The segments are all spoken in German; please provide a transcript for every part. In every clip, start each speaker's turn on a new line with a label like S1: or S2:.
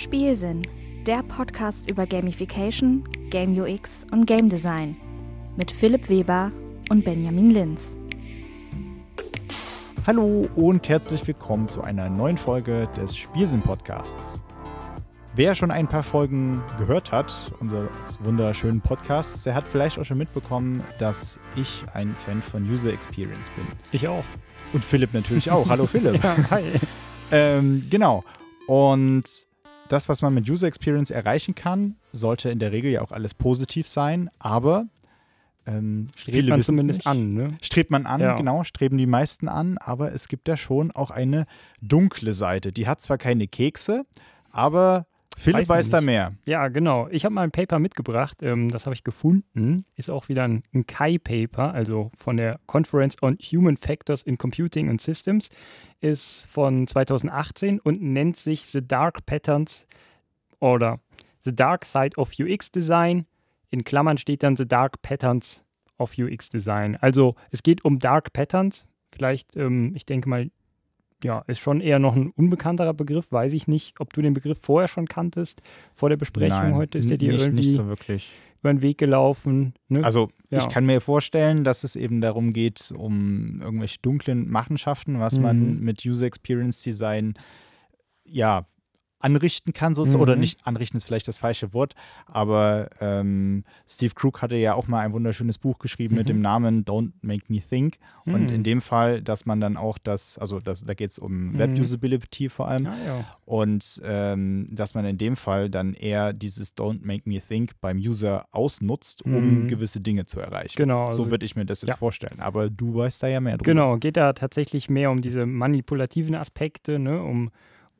S1: Spielsinn, der Podcast über Gamification, Game UX und Game Design mit Philipp Weber und Benjamin Linz.
S2: Hallo und herzlich willkommen zu einer neuen Folge des Spielsinn Podcasts. Wer schon ein paar Folgen gehört hat, unseres wunderschönen Podcasts, der hat vielleicht auch schon mitbekommen, dass ich ein Fan von User Experience bin. Ich auch. Und Philipp natürlich auch. Hallo Philipp. ja, hi. Ähm, genau. Und das, was man mit User Experience erreichen kann, sollte in der Regel ja auch alles positiv sein, aber ähm, strebt man zumindest nicht. an. Ne? Strebt man an, ja. genau, streben die meisten an, aber es gibt ja schon auch eine dunkle Seite. Die hat zwar keine Kekse, aber Philipp weiß, weiß da mehr. Ja, genau. Ich habe mal ein Paper mitgebracht, ähm, das habe ich gefunden.
S1: Ist auch wieder ein, ein KAI-Paper, also von der Conference on Human Factors in Computing and Systems, ist von 2018 und nennt sich The Dark Patterns oder The Dark Side of UX Design. In Klammern steht dann The Dark Patterns of UX Design. Also es geht um Dark Patterns. Vielleicht, ähm, ich denke mal, ja, ist schon eher noch ein unbekannterer Begriff. Weiß ich nicht, ob du den Begriff vorher schon kanntest. Vor der Besprechung Nein, heute ist der dir nicht, irgendwie nicht so über den Weg gelaufen.
S2: Ne? Also ja. ich kann mir vorstellen, dass es eben darum geht, um irgendwelche dunklen Machenschaften, was mhm. man mit User Experience Design ja anrichten kann, sozusagen. Mhm. Oder nicht anrichten ist vielleicht das falsche Wort, aber ähm, Steve Krug hatte ja auch mal ein wunderschönes Buch geschrieben mhm. mit dem Namen Don't Make Me Think. Mhm. Und in dem Fall, dass man dann auch das, also das, da geht es um mhm. Web-Usability vor allem. Ja, ah, ja. Und ähm, dass man in dem Fall dann eher dieses Don't Make Me Think beim User ausnutzt, um mhm. gewisse Dinge zu erreichen. Genau. Also, so würde ich mir das jetzt ja. vorstellen. Aber du weißt da ja mehr drüber. Genau,
S1: geht da tatsächlich mehr um diese manipulativen Aspekte, ne? um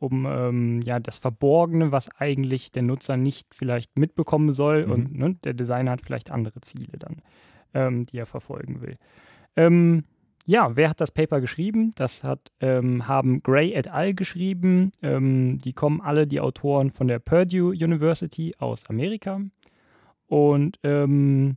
S1: um ähm, ja das Verborgene, was eigentlich der Nutzer nicht vielleicht mitbekommen soll. Mhm. Und ne, der Designer hat vielleicht andere Ziele dann, ähm, die er verfolgen will. Ähm, ja, wer hat das Paper geschrieben? Das hat, ähm, haben Gray et al. geschrieben. Ähm, die kommen alle, die Autoren von der Purdue University aus Amerika. Und ähm,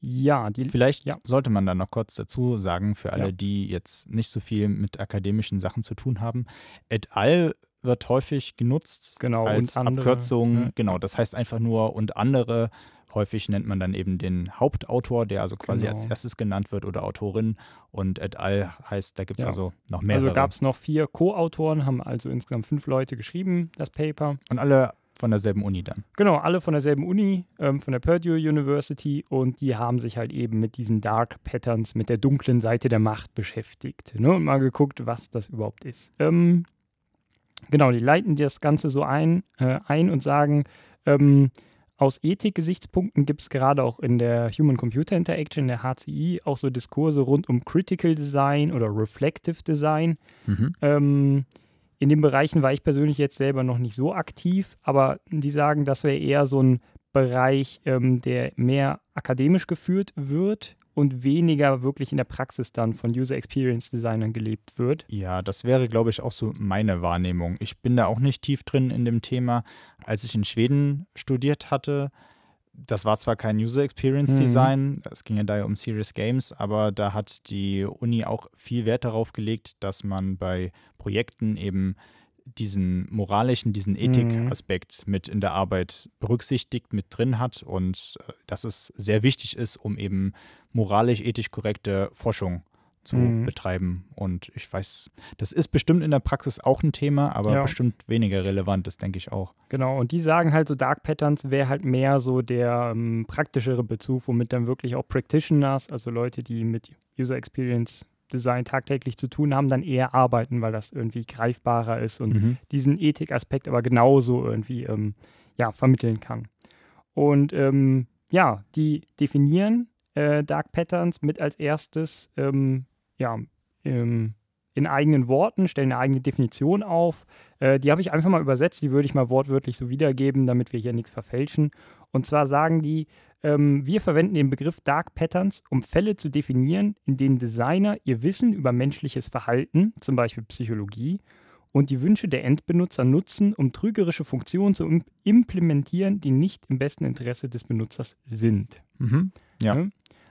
S2: ja, die, vielleicht ja. sollte man da noch kurz dazu sagen, für alle, ja. die jetzt nicht so viel mit akademischen Sachen zu tun haben. Et al wird häufig genutzt genau, als Abkürzung. Ne? Genau, das heißt einfach nur und andere. Häufig nennt man dann eben den Hauptautor, der also quasi genau. als erstes genannt wird oder Autorin. Und et al. heißt, da gibt es ja. also noch mehrere. Also gab
S1: es noch vier Co-Autoren, haben also insgesamt fünf Leute geschrieben, das Paper.
S2: Und alle von derselben Uni dann.
S1: Genau, alle von derselben Uni, ähm, von der Purdue University und die haben sich halt eben mit diesen Dark Patterns, mit der dunklen Seite der Macht beschäftigt ne? und mal geguckt, was das überhaupt ist. Ähm, Genau, die leiten das Ganze so ein, äh, ein und sagen, ähm, aus Ethik-Gesichtspunkten gibt es gerade auch in der Human-Computer-Interaction, der HCI, auch so Diskurse rund um Critical Design oder Reflective Design. Mhm. Ähm, in den Bereichen war ich persönlich jetzt selber noch nicht so aktiv, aber die sagen, das wäre eher so ein Bereich, ähm, der mehr akademisch
S2: geführt wird, und weniger wirklich in der Praxis dann von User Experience Designern gelebt wird. Ja, das wäre, glaube ich, auch so meine Wahrnehmung. Ich bin da auch nicht tief drin in dem Thema. Als ich in Schweden studiert hatte, das war zwar kein User Experience mhm. Design, mhm. es ging ja da ja um Serious Games, aber da hat die Uni auch viel Wert darauf gelegt, dass man bei Projekten eben diesen moralischen, diesen mhm. Ethikaspekt mhm. mit in der Arbeit berücksichtigt, mit drin hat und äh, dass es sehr wichtig ist, um eben moralisch-ethisch korrekte Forschung zu mhm. betreiben. Und ich weiß, das ist bestimmt in der Praxis auch ein Thema, aber ja. bestimmt weniger relevant, das denke ich auch.
S1: Genau, und die sagen halt so, Dark Patterns wäre halt mehr so der ähm, praktischere Bezug, womit dann wirklich auch Practitioners, also Leute, die mit User Experience Design tagtäglich zu tun haben, dann eher arbeiten, weil das irgendwie greifbarer ist und mhm. diesen Ethikaspekt aber genauso irgendwie ähm, ja, vermitteln kann. Und ähm, ja, die definieren äh, Dark Patterns mit als erstes ähm, ja, ähm, in eigenen Worten, stellen eine eigene Definition auf. Äh, die habe ich einfach mal übersetzt, die würde ich mal wortwörtlich so wiedergeben, damit wir hier nichts verfälschen. Und zwar sagen die, ähm, wir verwenden den Begriff Dark Patterns, um Fälle zu definieren, in denen Designer ihr Wissen über menschliches Verhalten, zum Beispiel Psychologie, und die Wünsche der Endbenutzer nutzen, um trügerische Funktionen zu implementieren, die nicht im besten Interesse des Benutzers sind. Mhm. Ja.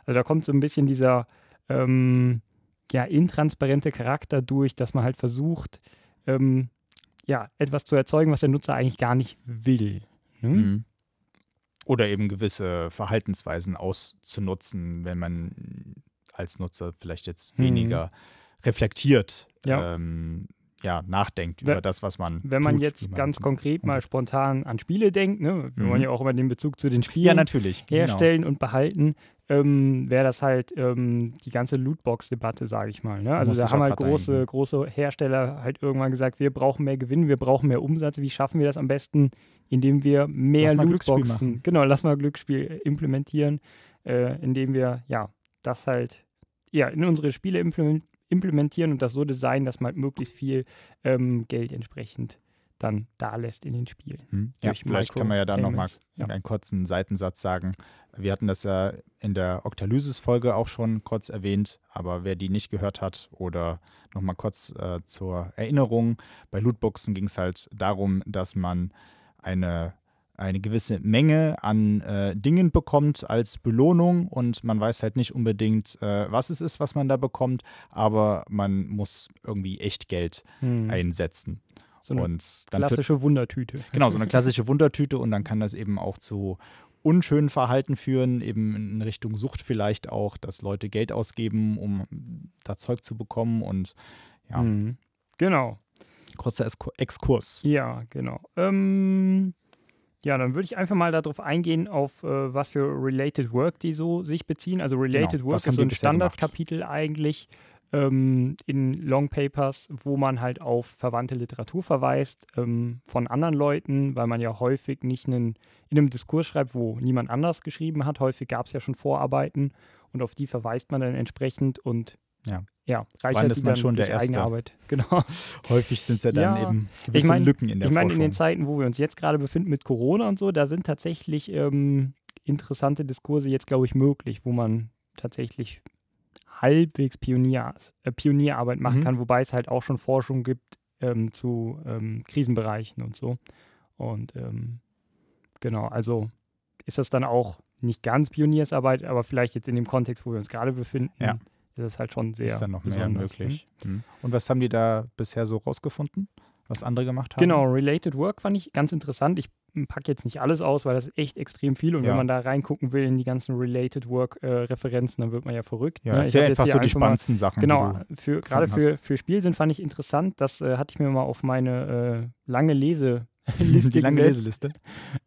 S1: Also da kommt so ein bisschen dieser ähm, ja, intransparente Charakter durch, dass man halt versucht, ähm, ja, etwas zu erzeugen, was der Nutzer eigentlich gar nicht will.
S2: Ne? Mhm oder eben gewisse Verhaltensweisen auszunutzen, wenn man als Nutzer vielleicht jetzt mhm. weniger reflektiert ja. Ähm, ja, nachdenkt wenn, über das, was man. Wenn man tut, jetzt
S1: man ganz konkret mal spontan an Spiele denkt, ne? wir mhm. wollen ja auch immer den Bezug zu den Spielen ja, natürlich, genau. herstellen genau. und behalten, ähm, wäre das halt ähm, die ganze Lootbox-Debatte, sage ich mal. Ne? Also Muss da haben halt große, große Hersteller halt irgendwann gesagt, wir brauchen mehr Gewinn, wir brauchen mehr Umsatz, wie schaffen wir das am besten, indem wir mehr Lootboxen, genau, lass mal Glücksspiel implementieren, äh, indem wir ja das halt ja in unsere Spiele implementieren und das so designen, dass man halt möglichst viel ähm, Geld entsprechend dann da lässt in den Spielen. Hm. Ja, vielleicht kann man ja da nochmal
S2: ja. einen kurzen Seitensatz sagen. Wir hatten das ja in der Oktalysis-Folge auch schon kurz erwähnt, aber wer die nicht gehört hat oder nochmal kurz äh, zur Erinnerung, bei Lootboxen ging es halt darum, dass man eine, eine gewisse Menge an äh, Dingen bekommt als Belohnung und man weiß halt nicht unbedingt, äh, was es ist, was man da bekommt, aber man muss irgendwie echt Geld hm. einsetzen. So eine klassische für, Wundertüte. Genau, so eine klassische Wundertüte und dann kann das eben auch zu unschönen Verhalten führen, eben in Richtung Sucht vielleicht auch, dass Leute Geld ausgeben, um da Zeug zu bekommen und ja. Hm. Genau. Kurzer Exkurs. Ja, genau. Ähm,
S1: ja, dann würde ich einfach mal darauf eingehen, auf äh, was für Related Work die so sich beziehen. Also genau, Related genau, Work ist so ein Standardkapitel eigentlich ähm, in Long Papers, wo man halt auf verwandte Literatur verweist ähm, von anderen Leuten, weil man ja häufig nicht einen, in einem Diskurs schreibt, wo niemand anders geschrieben hat. Häufig gab es ja schon Vorarbeiten und auf die verweist man dann entsprechend und ja ja, Reichheit, Wann ist man schon der Erste? Arbeit. Genau. Häufig sind es ja dann ja. eben gewisse ich mein, Lücken in der Ich meine, in den Zeiten, wo wir uns jetzt gerade befinden mit Corona und so, da sind tatsächlich ähm, interessante Diskurse jetzt, glaube ich, möglich, wo man tatsächlich halbwegs Pioniers, äh, Pionierarbeit machen mhm. kann, wobei es halt auch schon Forschung gibt ähm, zu ähm, Krisenbereichen und so. Und ähm, genau, also ist das dann auch nicht ganz Pioniersarbeit, aber vielleicht
S2: jetzt in dem Kontext, wo wir uns gerade befinden, ja ist es halt schon sehr ist dann noch besonders. Mehr ne? möglich. Mhm. mhm. Und was haben die da bisher so rausgefunden, was andere gemacht haben? Genau, Related Work fand ich ganz interessant.
S1: Ich packe jetzt nicht alles aus, weil das ist echt extrem viel. Und ja. wenn man da reingucken will in die ganzen Related Work-Referenzen, äh, dann wird man ja verrückt. Ja, ne? ich ja einfach so die spannendsten mal, Sachen. Genau, für, gerade für, für Spielsinn fand ich interessant. Das äh, hatte ich mir mal auf meine äh, lange Leseliste. Liste die lange gesetzt. Leseliste.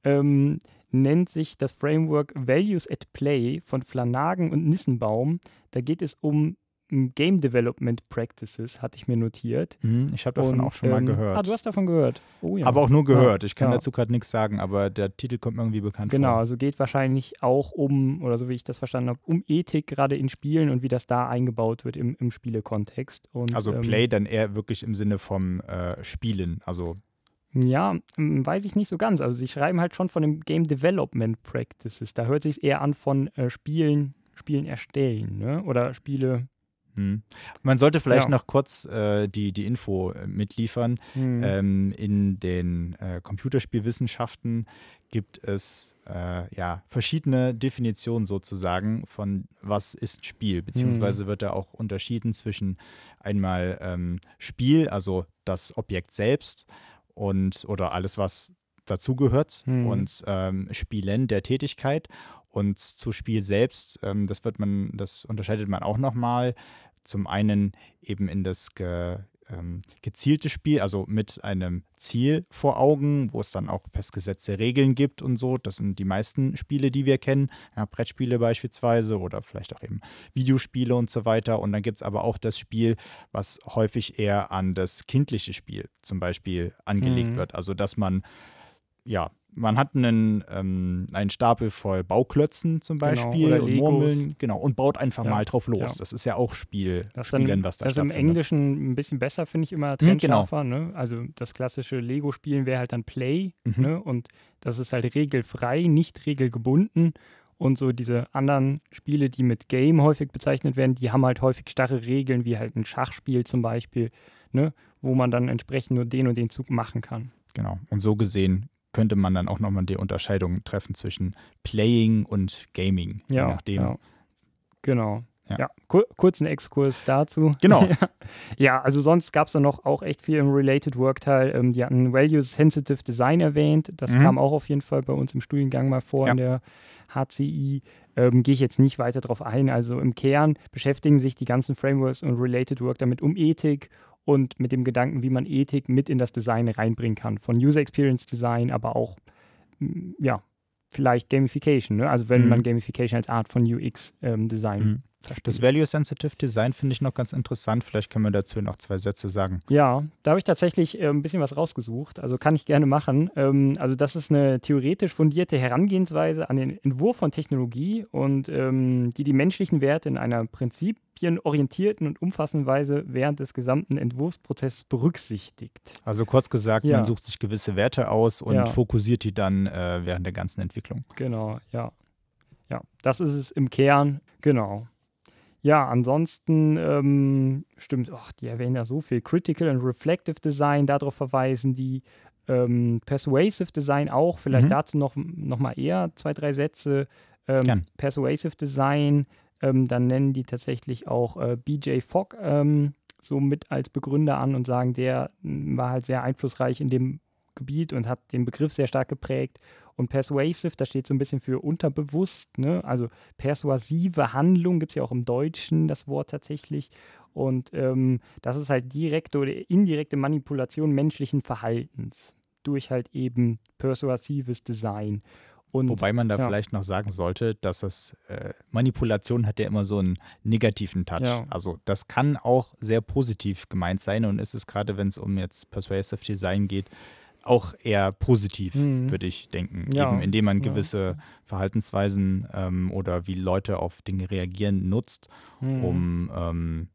S1: Ähm, nennt sich das Framework Values at Play von Flanagen und Nissenbaum. Da geht es um hm, Game Development Practices, hatte ich mir
S2: notiert. Mhm, ich habe davon und, auch schon ähm, mal gehört. Ah, du hast
S1: davon gehört. Oh, ja. Aber auch nur gehört. Ich kann ja. dazu
S2: gerade nichts sagen, aber der Titel kommt mir irgendwie bekannt genau, vor. Genau, also geht wahrscheinlich auch um, oder so wie ich das verstanden
S1: habe, um Ethik gerade in Spielen und wie das da eingebaut wird im, im Spielekontext. Und, also ähm, Play ähm,
S2: dann eher wirklich im Sinne vom äh, Spielen, also
S1: ja, hm, weiß ich nicht so ganz. Also sie schreiben halt schon von dem Game Development Practices. Da hört sich es eher an von äh, Spielen Spielen erstellen ne? oder Spiele
S2: hm. Man sollte vielleicht ja. noch kurz äh, die, die Info äh, mitliefern. Hm. Ähm, in den äh, Computerspielwissenschaften gibt es äh, ja, verschiedene Definitionen sozusagen von was ist Spiel, hm. beziehungsweise hm. wird da auch unterschieden zwischen einmal ähm, Spiel, also das Objekt selbst und oder alles, was dazugehört hm. und ähm, Spielen der Tätigkeit und zu Spiel selbst, ähm, das wird man, das unterscheidet man auch nochmal. Zum einen eben in das ge, ähm, gezielte Spiel, also mit einem Ziel vor Augen, wo es dann auch festgesetzte Regeln gibt und so. Das sind die meisten Spiele, die wir kennen, ja, Brettspiele beispielsweise oder vielleicht auch eben Videospiele und so weiter. Und dann gibt es aber auch das Spiel, was häufig eher an das kindliche Spiel zum Beispiel angelegt mhm. wird. Also dass man ja, man hat einen, ähm, einen Stapel voll Bauklötzen zum genau, Beispiel genau, und Murmeln, genau, und baut einfach ja, mal drauf los. Ja. Das ist ja auch Spiel, das Spielen, dann, was da Das ist im Englischen ein bisschen
S1: besser, finde ich immer, trennscharfer. Hm, genau. ne? Also das klassische Lego-Spielen wäre halt dann Play, mhm. ne? und das ist halt regelfrei, nicht regelgebunden. Und so diese anderen Spiele, die mit Game häufig bezeichnet werden, die haben halt häufig starre Regeln, wie halt ein Schachspiel zum Beispiel, ne? wo man dann entsprechend nur den und den Zug machen kann.
S2: Genau. Und so gesehen könnte man dann auch nochmal die Unterscheidung treffen zwischen Playing und Gaming, ja, je nachdem. Ja.
S1: Genau. Ja, ja kur kurzen Exkurs dazu. Genau. ja, also sonst gab es da noch auch echt viel im Related Work-Teil. Ähm, die hatten Value-Sensitive Design erwähnt. Das mhm. kam auch auf jeden Fall bei uns im Studiengang mal vor ja. in der HCI. Ähm, Gehe ich jetzt nicht weiter drauf ein. Also im Kern beschäftigen sich die ganzen Frameworks und Related Work damit um Ethik und mit dem Gedanken, wie man Ethik mit in das Design reinbringen kann. Von User Experience Design, aber auch,
S2: ja, vielleicht Gamification. Ne? Also wenn mhm. man Gamification als Art von UX-Design ähm, Verstehe. Das Value-Sensitive Design finde ich noch ganz interessant. Vielleicht können wir dazu noch zwei Sätze sagen.
S1: Ja, da habe ich tatsächlich äh, ein bisschen was rausgesucht. Also kann ich gerne machen. Ähm, also das ist eine theoretisch fundierte Herangehensweise an den Entwurf von Technologie und ähm, die die menschlichen Werte in einer prinzipienorientierten und umfassenden Weise während des gesamten
S2: Entwurfsprozesses berücksichtigt. Also kurz gesagt, ja. man sucht sich gewisse Werte aus und ja. fokussiert die dann äh, während der ganzen Entwicklung. Genau, ja. Ja, das ist es im Kern,
S1: genau. Ja, ansonsten ähm, stimmt, ach, die erwähnen ja so viel. Critical and Reflective Design, darauf verweisen die. Ähm, Persuasive Design auch, vielleicht mhm. dazu noch, noch mal eher zwei, drei Sätze. Ähm, Persuasive Design, ähm, dann nennen die tatsächlich auch äh, BJ Fogg ähm, so mit als Begründer an und sagen, der war halt sehr einflussreich in dem Gebiet und hat den Begriff sehr stark geprägt. Und persuasive, das steht so ein bisschen für unterbewusst, ne? also persuasive Handlung gibt es ja auch im Deutschen das Wort tatsächlich. Und ähm, das ist halt direkte oder indirekte Manipulation menschlichen Verhaltens durch halt eben persuasives Design. Und, Wobei man da ja. vielleicht
S2: noch sagen sollte, dass das äh, Manipulation hat ja immer so einen negativen Touch. Ja. Also das kann auch sehr positiv gemeint sein und ist es gerade, wenn es um jetzt Persuasive Design geht, auch eher positiv, mhm. würde ich denken. Ja. Eben indem man gewisse ja. Verhaltensweisen ähm, oder wie Leute auf Dinge reagieren nutzt, mhm. um ähm,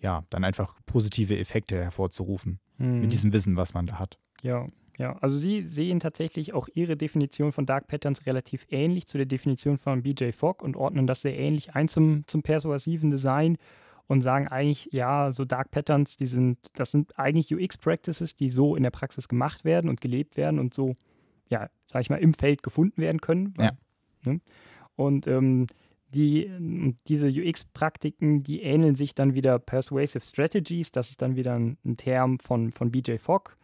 S2: ja, dann einfach positive Effekte hervorzurufen. Mhm. Mit diesem Wissen, was man da hat.
S1: Ja. Ja, also Sie sehen tatsächlich auch Ihre Definition von Dark Patterns relativ ähnlich zu der Definition von BJ Fogg und ordnen das sehr ähnlich ein zum, zum persuasiven Design und sagen eigentlich, ja, so Dark Patterns, die sind, das sind eigentlich UX-Practices, die so in der Praxis gemacht werden und gelebt werden und so, ja, sag ich mal, im Feld gefunden werden können. Ja. Ne? Und ähm, die, diese UX-Praktiken, die ähneln sich dann wieder Persuasive Strategies, das ist dann wieder ein, ein Term von, von BJ Fogg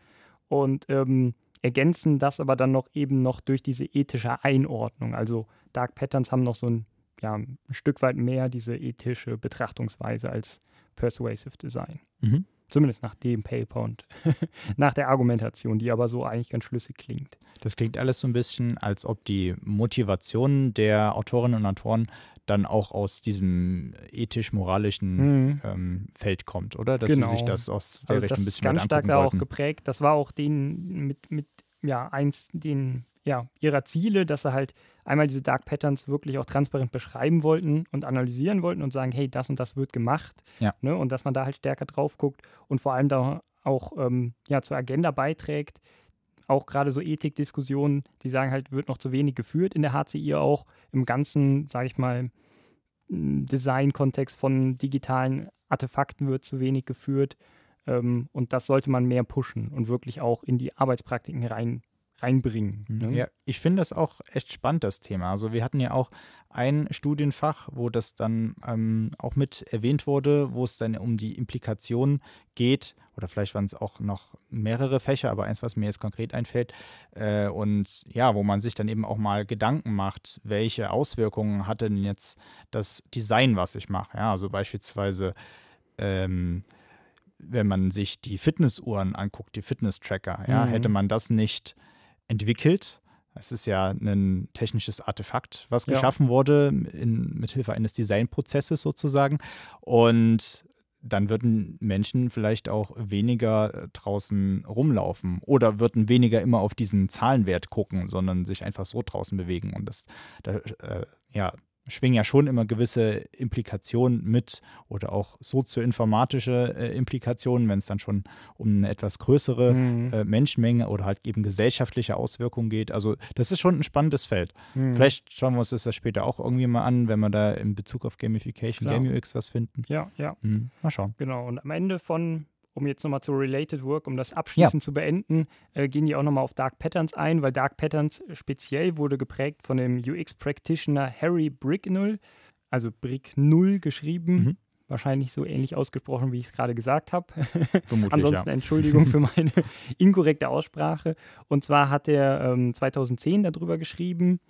S1: und ähm, ergänzen das aber dann noch eben noch durch diese ethische Einordnung. Also Dark Patterns haben noch so einen ja, ein Stück weit mehr diese ethische Betrachtungsweise als Persuasive Design. Mhm. Zumindest nach dem Paper und nach der Argumentation, die aber so eigentlich ganz schlüssig klingt.
S2: Das klingt alles so ein bisschen, als ob die Motivation der Autorinnen und Autoren dann auch aus diesem ethisch-moralischen mhm. ähm, Feld kommt, oder? Dass genau. sie sich das aus der also Richtung ein bisschen Das ist ganz stark da auch
S1: geprägt. Das war auch den mit, mit ja, eins den ja, ihrer Ziele, dass sie halt einmal diese Dark Patterns wirklich auch transparent beschreiben wollten und analysieren wollten und sagen, hey, das und das wird gemacht. Ja. Ne? Und dass man da halt stärker drauf guckt und vor allem da auch ähm, ja, zur Agenda beiträgt. Auch gerade so Ethikdiskussionen, die sagen halt, wird noch zu wenig geführt in der HCI auch, im ganzen, sage ich mal, hm, Design-Kontext von digitalen Artefakten wird zu wenig geführt.
S2: Ähm, und das sollte man mehr pushen und wirklich auch in die Arbeitspraktiken rein reinbringen. Ne? Ja, ich finde das auch echt spannend, das Thema. Also wir hatten ja auch ein Studienfach, wo das dann ähm, auch mit erwähnt wurde, wo es dann um die Implikationen geht, oder vielleicht waren es auch noch mehrere Fächer, aber eins, was mir jetzt konkret einfällt, äh, und ja, wo man sich dann eben auch mal Gedanken macht, welche Auswirkungen hat denn jetzt das Design, was ich mache. Ja, also beispielsweise ähm, wenn man sich die Fitnessuhren anguckt, die Fitness-Tracker, ja, mhm. hätte man das nicht entwickelt. Es ist ja ein technisches Artefakt, was geschaffen ja. wurde, in, mithilfe eines Designprozesses sozusagen. Und dann würden Menschen vielleicht auch weniger äh, draußen rumlaufen oder würden weniger immer auf diesen Zahlenwert gucken, sondern sich einfach so draußen bewegen. Und das, da, äh, ja, schwingen ja schon immer gewisse Implikationen mit oder auch sozioinformatische äh, Implikationen, wenn es dann schon um eine etwas größere mhm. äh, Menschenmenge oder halt eben gesellschaftliche Auswirkungen geht. Also das ist schon ein spannendes Feld. Mhm. Vielleicht schauen wir uns das später auch irgendwie mal an, wenn wir da in Bezug auf Gamification, Klar. Game UX was finden. Ja, ja. Mhm. Mal schauen.
S1: Genau, und am Ende von um jetzt nochmal zu Related Work, um das abschließend ja. zu beenden, äh, gehen die auch nochmal auf Dark Patterns ein, weil Dark Patterns speziell wurde geprägt von dem UX-Practitioner Harry Bricknull, also Bricknull geschrieben. Mhm. Wahrscheinlich so ähnlich ausgesprochen, wie ich es gerade gesagt habe. Ansonsten ja. Entschuldigung für meine inkorrekte Aussprache. Und zwar hat er ähm, 2010 darüber geschrieben,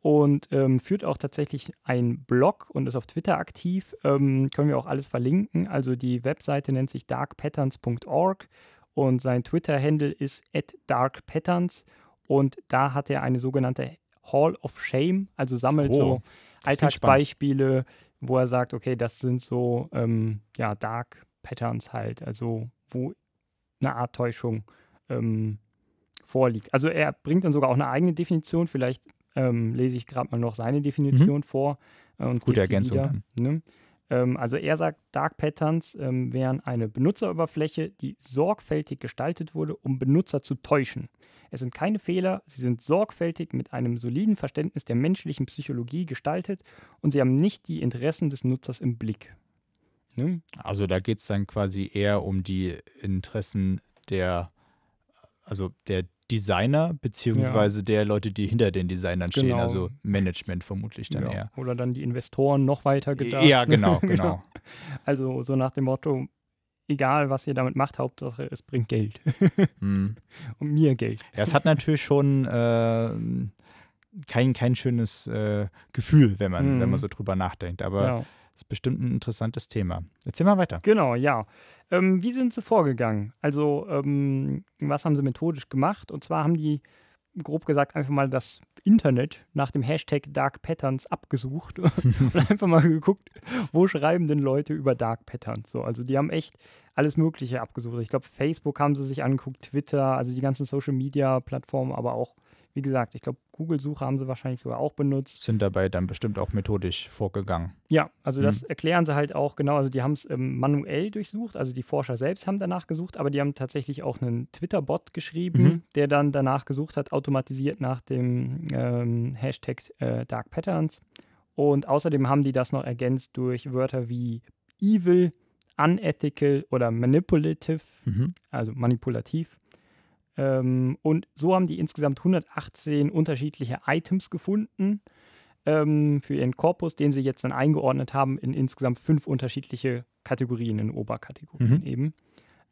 S1: und ähm, führt auch tatsächlich einen Blog und ist auf Twitter aktiv. Ähm, können wir auch alles verlinken. Also die Webseite nennt sich darkpatterns.org und sein Twitter-Handle ist darkpatterns und da hat er eine sogenannte Hall of Shame, also sammelt oh, so Alltagsbeispiele, wo er sagt, okay, das sind so ähm, ja, Dark Patterns halt, also wo eine Art Täuschung ähm, vorliegt. Also er bringt dann sogar auch eine eigene Definition, vielleicht ähm, lese ich gerade mal noch seine mhm. Definition mhm. vor. Äh, und Gute Ergänzung. Wieder, ne? ähm, also er sagt, Dark Patterns ähm, wären eine Benutzeroberfläche, die sorgfältig gestaltet wurde, um Benutzer zu täuschen. Es sind keine Fehler, sie sind sorgfältig mit einem soliden Verständnis der menschlichen Psychologie gestaltet und sie haben nicht die Interessen des Nutzers im Blick. Ne?
S2: Also da geht es dann quasi eher um die Interessen der, also der Designer, beziehungsweise ja. der Leute, die hinter den Designern genau. stehen, also Management vermutlich dann ja. eher.
S1: Oder dann die Investoren noch weiter gedacht. Ja, genau, genau. also so nach dem Motto, egal was ihr damit macht,
S2: Hauptsache es bringt Geld. mm. Und mir Geld. Ja, es hat natürlich schon äh, kein, kein schönes äh, Gefühl, wenn man, mm. wenn man hm. so drüber nachdenkt. Aber ja. Das ist bestimmt ein interessantes Thema. Erzähl mal weiter. Genau, ja. Ähm, wie sind Sie
S1: vorgegangen? Also, ähm, was haben Sie methodisch gemacht? Und zwar haben die, grob gesagt, einfach mal das Internet nach dem Hashtag Dark Patterns abgesucht und einfach mal geguckt, wo schreiben denn Leute über Dark Patterns? So, also, die haben echt alles Mögliche abgesucht. Ich glaube, Facebook haben sie sich angeguckt, Twitter, also die ganzen Social Media Plattformen, aber auch wie gesagt,
S2: ich glaube, Google-Suche haben sie wahrscheinlich sogar auch benutzt. Sind dabei dann bestimmt auch methodisch vorgegangen.
S1: Ja, also mhm. das erklären sie halt auch genau. Also die haben es ähm, manuell durchsucht, also die Forscher selbst haben danach gesucht, aber die haben tatsächlich auch einen Twitter-Bot geschrieben, mhm. der dann danach gesucht hat, automatisiert nach dem ähm, Hashtag äh, Dark Patterns. Und außerdem haben die das noch ergänzt durch Wörter wie evil, unethical oder manipulative, mhm. also manipulativ. Ähm, und so haben die insgesamt 118 unterschiedliche Items gefunden ähm, für ihren Korpus, den sie jetzt dann eingeordnet haben in insgesamt fünf unterschiedliche Kategorien, in Oberkategorien mhm. eben.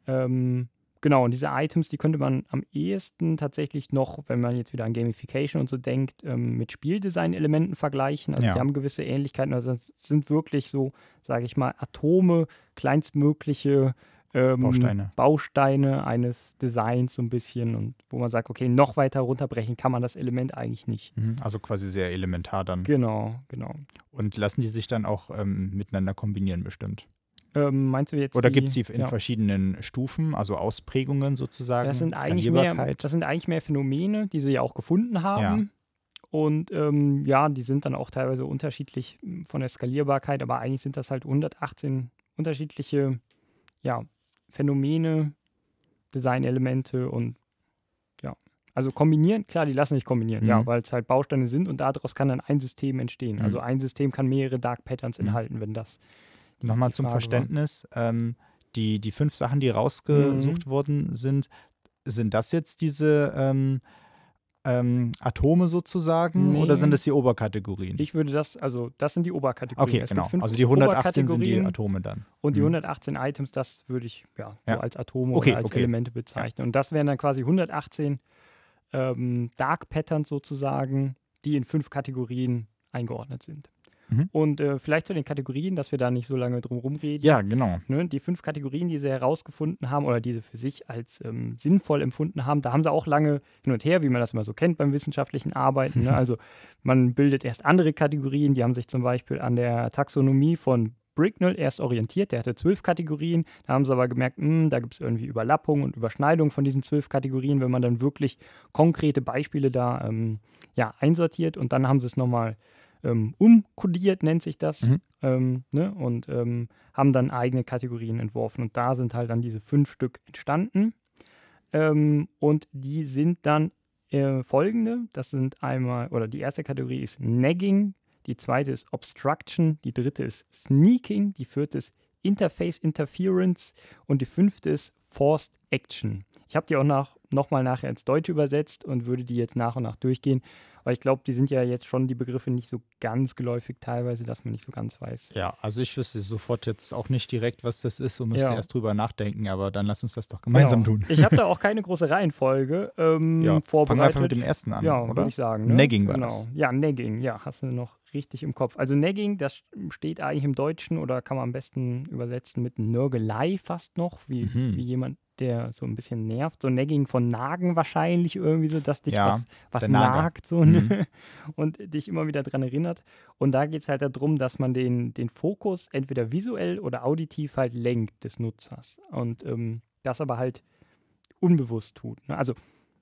S1: Ähm, genau, und diese Items, die könnte man am ehesten tatsächlich noch, wenn man jetzt wieder an Gamification und so denkt, ähm, mit Spieldesign-Elementen vergleichen. Also ja. die haben gewisse Ähnlichkeiten. Also das sind wirklich so, sage ich mal, Atome, kleinstmögliche ähm, Bausteine. Bausteine eines Designs so ein bisschen und wo man sagt, okay, noch weiter runterbrechen kann man das
S2: Element eigentlich nicht. Mhm, also quasi sehr elementar dann. Genau, genau. Und lassen die sich dann auch ähm, miteinander kombinieren bestimmt?
S1: Ähm, meinst du jetzt Oder gibt es sie in ja.
S2: verschiedenen Stufen, also Ausprägungen sozusagen? Das sind, eigentlich mehr,
S1: das sind eigentlich mehr Phänomene, die sie ja auch gefunden haben. Ja. Und ähm, ja, die sind dann auch teilweise unterschiedlich hm, von der Skalierbarkeit, aber eigentlich sind das halt 118 unterschiedliche ja, Phänomene, Designelemente und ja. Also kombinieren, klar, die lassen nicht kombinieren, mhm. ja, weil es halt Bausteine sind und daraus kann dann ein System entstehen. Mhm. Also ein System kann mehrere Dark Patterns mhm. enthalten, wenn
S2: das. Nochmal zum Verständnis. Ähm, die, die fünf Sachen, die rausgesucht mhm. worden sind, sind das jetzt diese ähm, ähm, Atome sozusagen nee. Mhm. oder sind das die Oberkategorien?
S1: Ich würde das, also das sind die Oberkategorien. Okay, es genau. also die 118 sind die Atome dann. Und die 118 mhm. Items, das würde ich ja, ja. So als Atome okay, oder als okay. Elemente bezeichnen. Ja. Und das wären dann quasi 118 ähm, Dark Patterns sozusagen, die in fünf Kategorien eingeordnet sind. Mhm. Und äh, vielleicht zu den Kategorien, dass wir da nicht so lange drum rumreden. Ja, genau. Ne? Die fünf Kategorien, die sie herausgefunden haben oder die sie für sich als ähm, sinnvoll empfunden haben, da haben sie auch lange hin und her, wie man das immer so kennt beim wissenschaftlichen Arbeiten. Ne? Also man bildet erst andere Kategorien, die haben sich zum Beispiel an der Taxonomie von Bricknell erst orientiert. Der hatte zwölf Kategorien. Da haben sie aber gemerkt, mh, hm, da gibt es irgendwie Überlappung und Überschneidung von diesen zwölf Kategorien, wenn man dann wirklich konkrete Beispiele da ähm, ja, einsortiert. Und dann haben sie es nochmal ähm, umkodiert, nennt sich das. Mhm. Ähm, ne? Und ähm, haben dann eigene Kategorien entworfen. Und da sind halt dann diese fünf Stück entstanden. Ähm, und die sind dann äh, folgende. Das sind einmal, oder die erste Kategorie ist Nagging, die zweite ist Obstruction, die dritte ist Sneaking, die vierte ist Interface Interference und die fünfte ist Forced Action. Ich habe die auch nach, nochmal nachher ins Deutsche übersetzt und würde die jetzt nach und nach durchgehen. Weil ich glaube, die sind ja jetzt schon die Begriffe nicht so ganz geläufig teilweise, dass man nicht so ganz weiß.
S2: Ja, also ich wüsste sofort jetzt auch nicht direkt, was das ist und müsste ja. erst drüber nachdenken, aber dann lass uns das doch gemeinsam genau. tun. Ich habe da auch
S1: keine große Reihenfolge ähm, ja, vorbereitet. Fangen wir einfach mit dem ersten an, ja, würde ich sagen. Ne? Nagging war genau. das. Ja, Nagging, ja, hast du noch richtig im Kopf. Also Nagging, das steht eigentlich im Deutschen oder kann man am besten übersetzen mit Nörgelei fast noch, wie, mhm. wie jemand der so ein bisschen nervt. So Nagging von Nagen wahrscheinlich irgendwie so, dass dich ja, was, was nagt so, ne? mhm. und dich immer wieder dran erinnert. Und da geht es halt darum, dass man den, den Fokus entweder visuell oder auditiv halt lenkt des Nutzers. Und ähm, das aber halt unbewusst tut. Ne? Also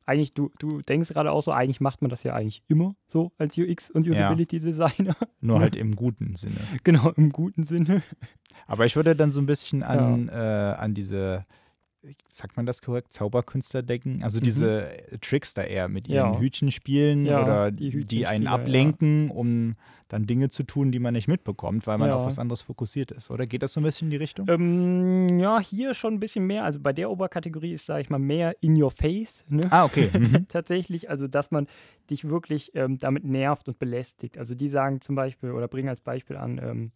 S1: eigentlich, du, du denkst gerade auch so, eigentlich macht man das ja
S2: eigentlich immer so als UX und Usability Designer. Ja, nur ne? halt im guten Sinne. Genau, im guten Sinne. Aber ich würde dann so ein bisschen an, ja. äh, an diese sagt man das korrekt, Zauberkünstler Zauberkünstlerdecken? Also mhm. diese äh, Trickster eher mit ihren ja. Hütchen spielen ja, oder die, die einen ablenken, ja. um dann Dinge zu tun, die man nicht mitbekommt, weil man auf was anderes fokussiert ist. Oder geht das so ein bisschen in die Richtung? Ähm, ja, hier schon ein bisschen mehr. Also bei der
S1: Oberkategorie ist, sage ich mal, mehr in your face. Ne? Ah, okay. Mhm. Tatsächlich, also dass man dich wirklich ähm, damit nervt und belästigt. Also die sagen zum Beispiel oder bringen als Beispiel an ähm,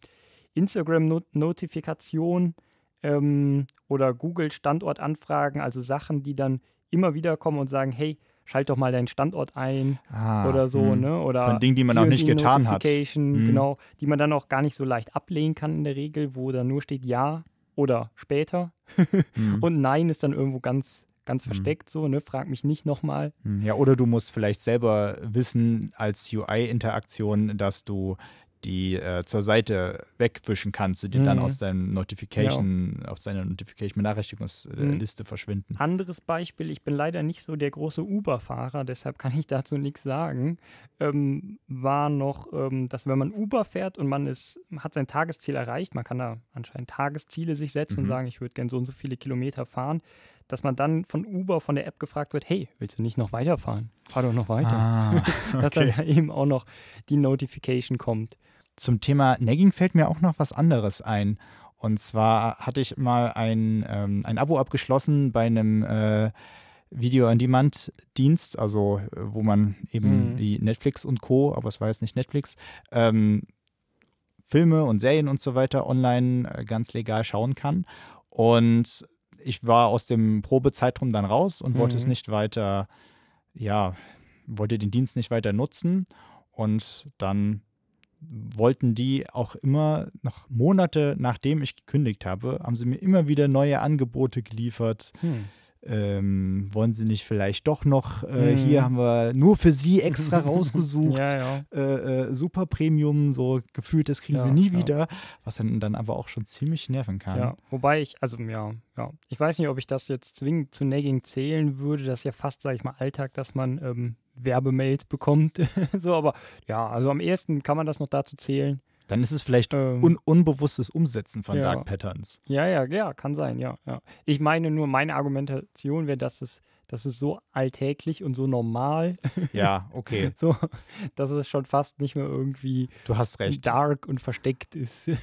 S1: instagram notifikationen -Not ähm, oder Google Standortanfragen, also Sachen, die dann immer wieder kommen und sagen, hey, schalt doch mal deinen Standort ein ah, oder so, hm. ne? Oder von Dingen, die man die noch nicht getan hat. Hm. Genau, die man dann auch gar nicht so leicht ablehnen kann in der Regel, wo dann nur steht ja oder später hm. und nein ist dann irgendwo ganz ganz versteckt so, ne? Frag mich nicht nochmal.
S2: Ja, oder du musst vielleicht selber wissen als UI-Interaktion, dass du die äh, zur Seite wegwischen kannst die mhm. dann aus deinem Notification, ja. aus deiner Notification-Benachrichtigungsliste mhm. verschwinden.
S1: Anderes Beispiel, ich bin leider nicht so der große Uber-Fahrer, deshalb kann ich dazu nichts sagen, ähm, war noch, ähm, dass wenn man Uber fährt und man ist, hat sein Tagesziel erreicht, man kann da anscheinend Tagesziele sich setzen mhm. und sagen, ich würde gerne so und so viele Kilometer fahren, dass man dann von Uber, von der App gefragt wird, hey, willst du nicht noch weiterfahren? Fahr doch noch weiter. Ah, okay. dass dann
S2: eben auch noch die Notification kommt. Zum Thema Nagging fällt mir auch noch was anderes ein. Und zwar hatte ich mal ein, ähm, ein Abo abgeschlossen bei einem äh, Video-on-Demand-Dienst, also äh, wo man eben mhm. die Netflix und Co., aber es war jetzt nicht Netflix, ähm, Filme und Serien und so weiter online äh, ganz legal schauen kann. Und ich war aus dem Probezeitraum dann raus und mhm. wollte es mhm. nicht weiter, ja, wollte den Dienst nicht weiter nutzen. Und dann wollten die auch immer noch Monate nachdem ich gekündigt habe, haben sie mir immer wieder neue Angebote geliefert. Hm ähm, wollen sie nicht vielleicht doch noch, äh, mhm. hier haben wir nur für sie extra rausgesucht, ja, ja. Äh, äh, super Premium, so gefühlt, das kriegen ja, sie nie wieder, was dann, dann aber auch schon ziemlich nerven kann.
S1: wobei ich, also ja, ja, ich weiß nicht, ob ich das jetzt zwingend zu Nagging zählen würde, das ist ja fast, sage ich mal, Alltag, dass man ähm, Werbemails bekommt, so, aber ja, also am ehesten kann man das noch dazu zählen,
S2: dann ist es vielleicht ähm, un unbewusstes Umsetzen von ja. Dark Patterns.
S1: Ja, ja, ja, kann sein, ja, ja. Ich meine nur, meine Argumentation wäre, dass es, dass es so alltäglich und so normal. Ja, okay. so, dass es schon fast nicht mehr irgendwie du hast recht. dark und versteckt ist.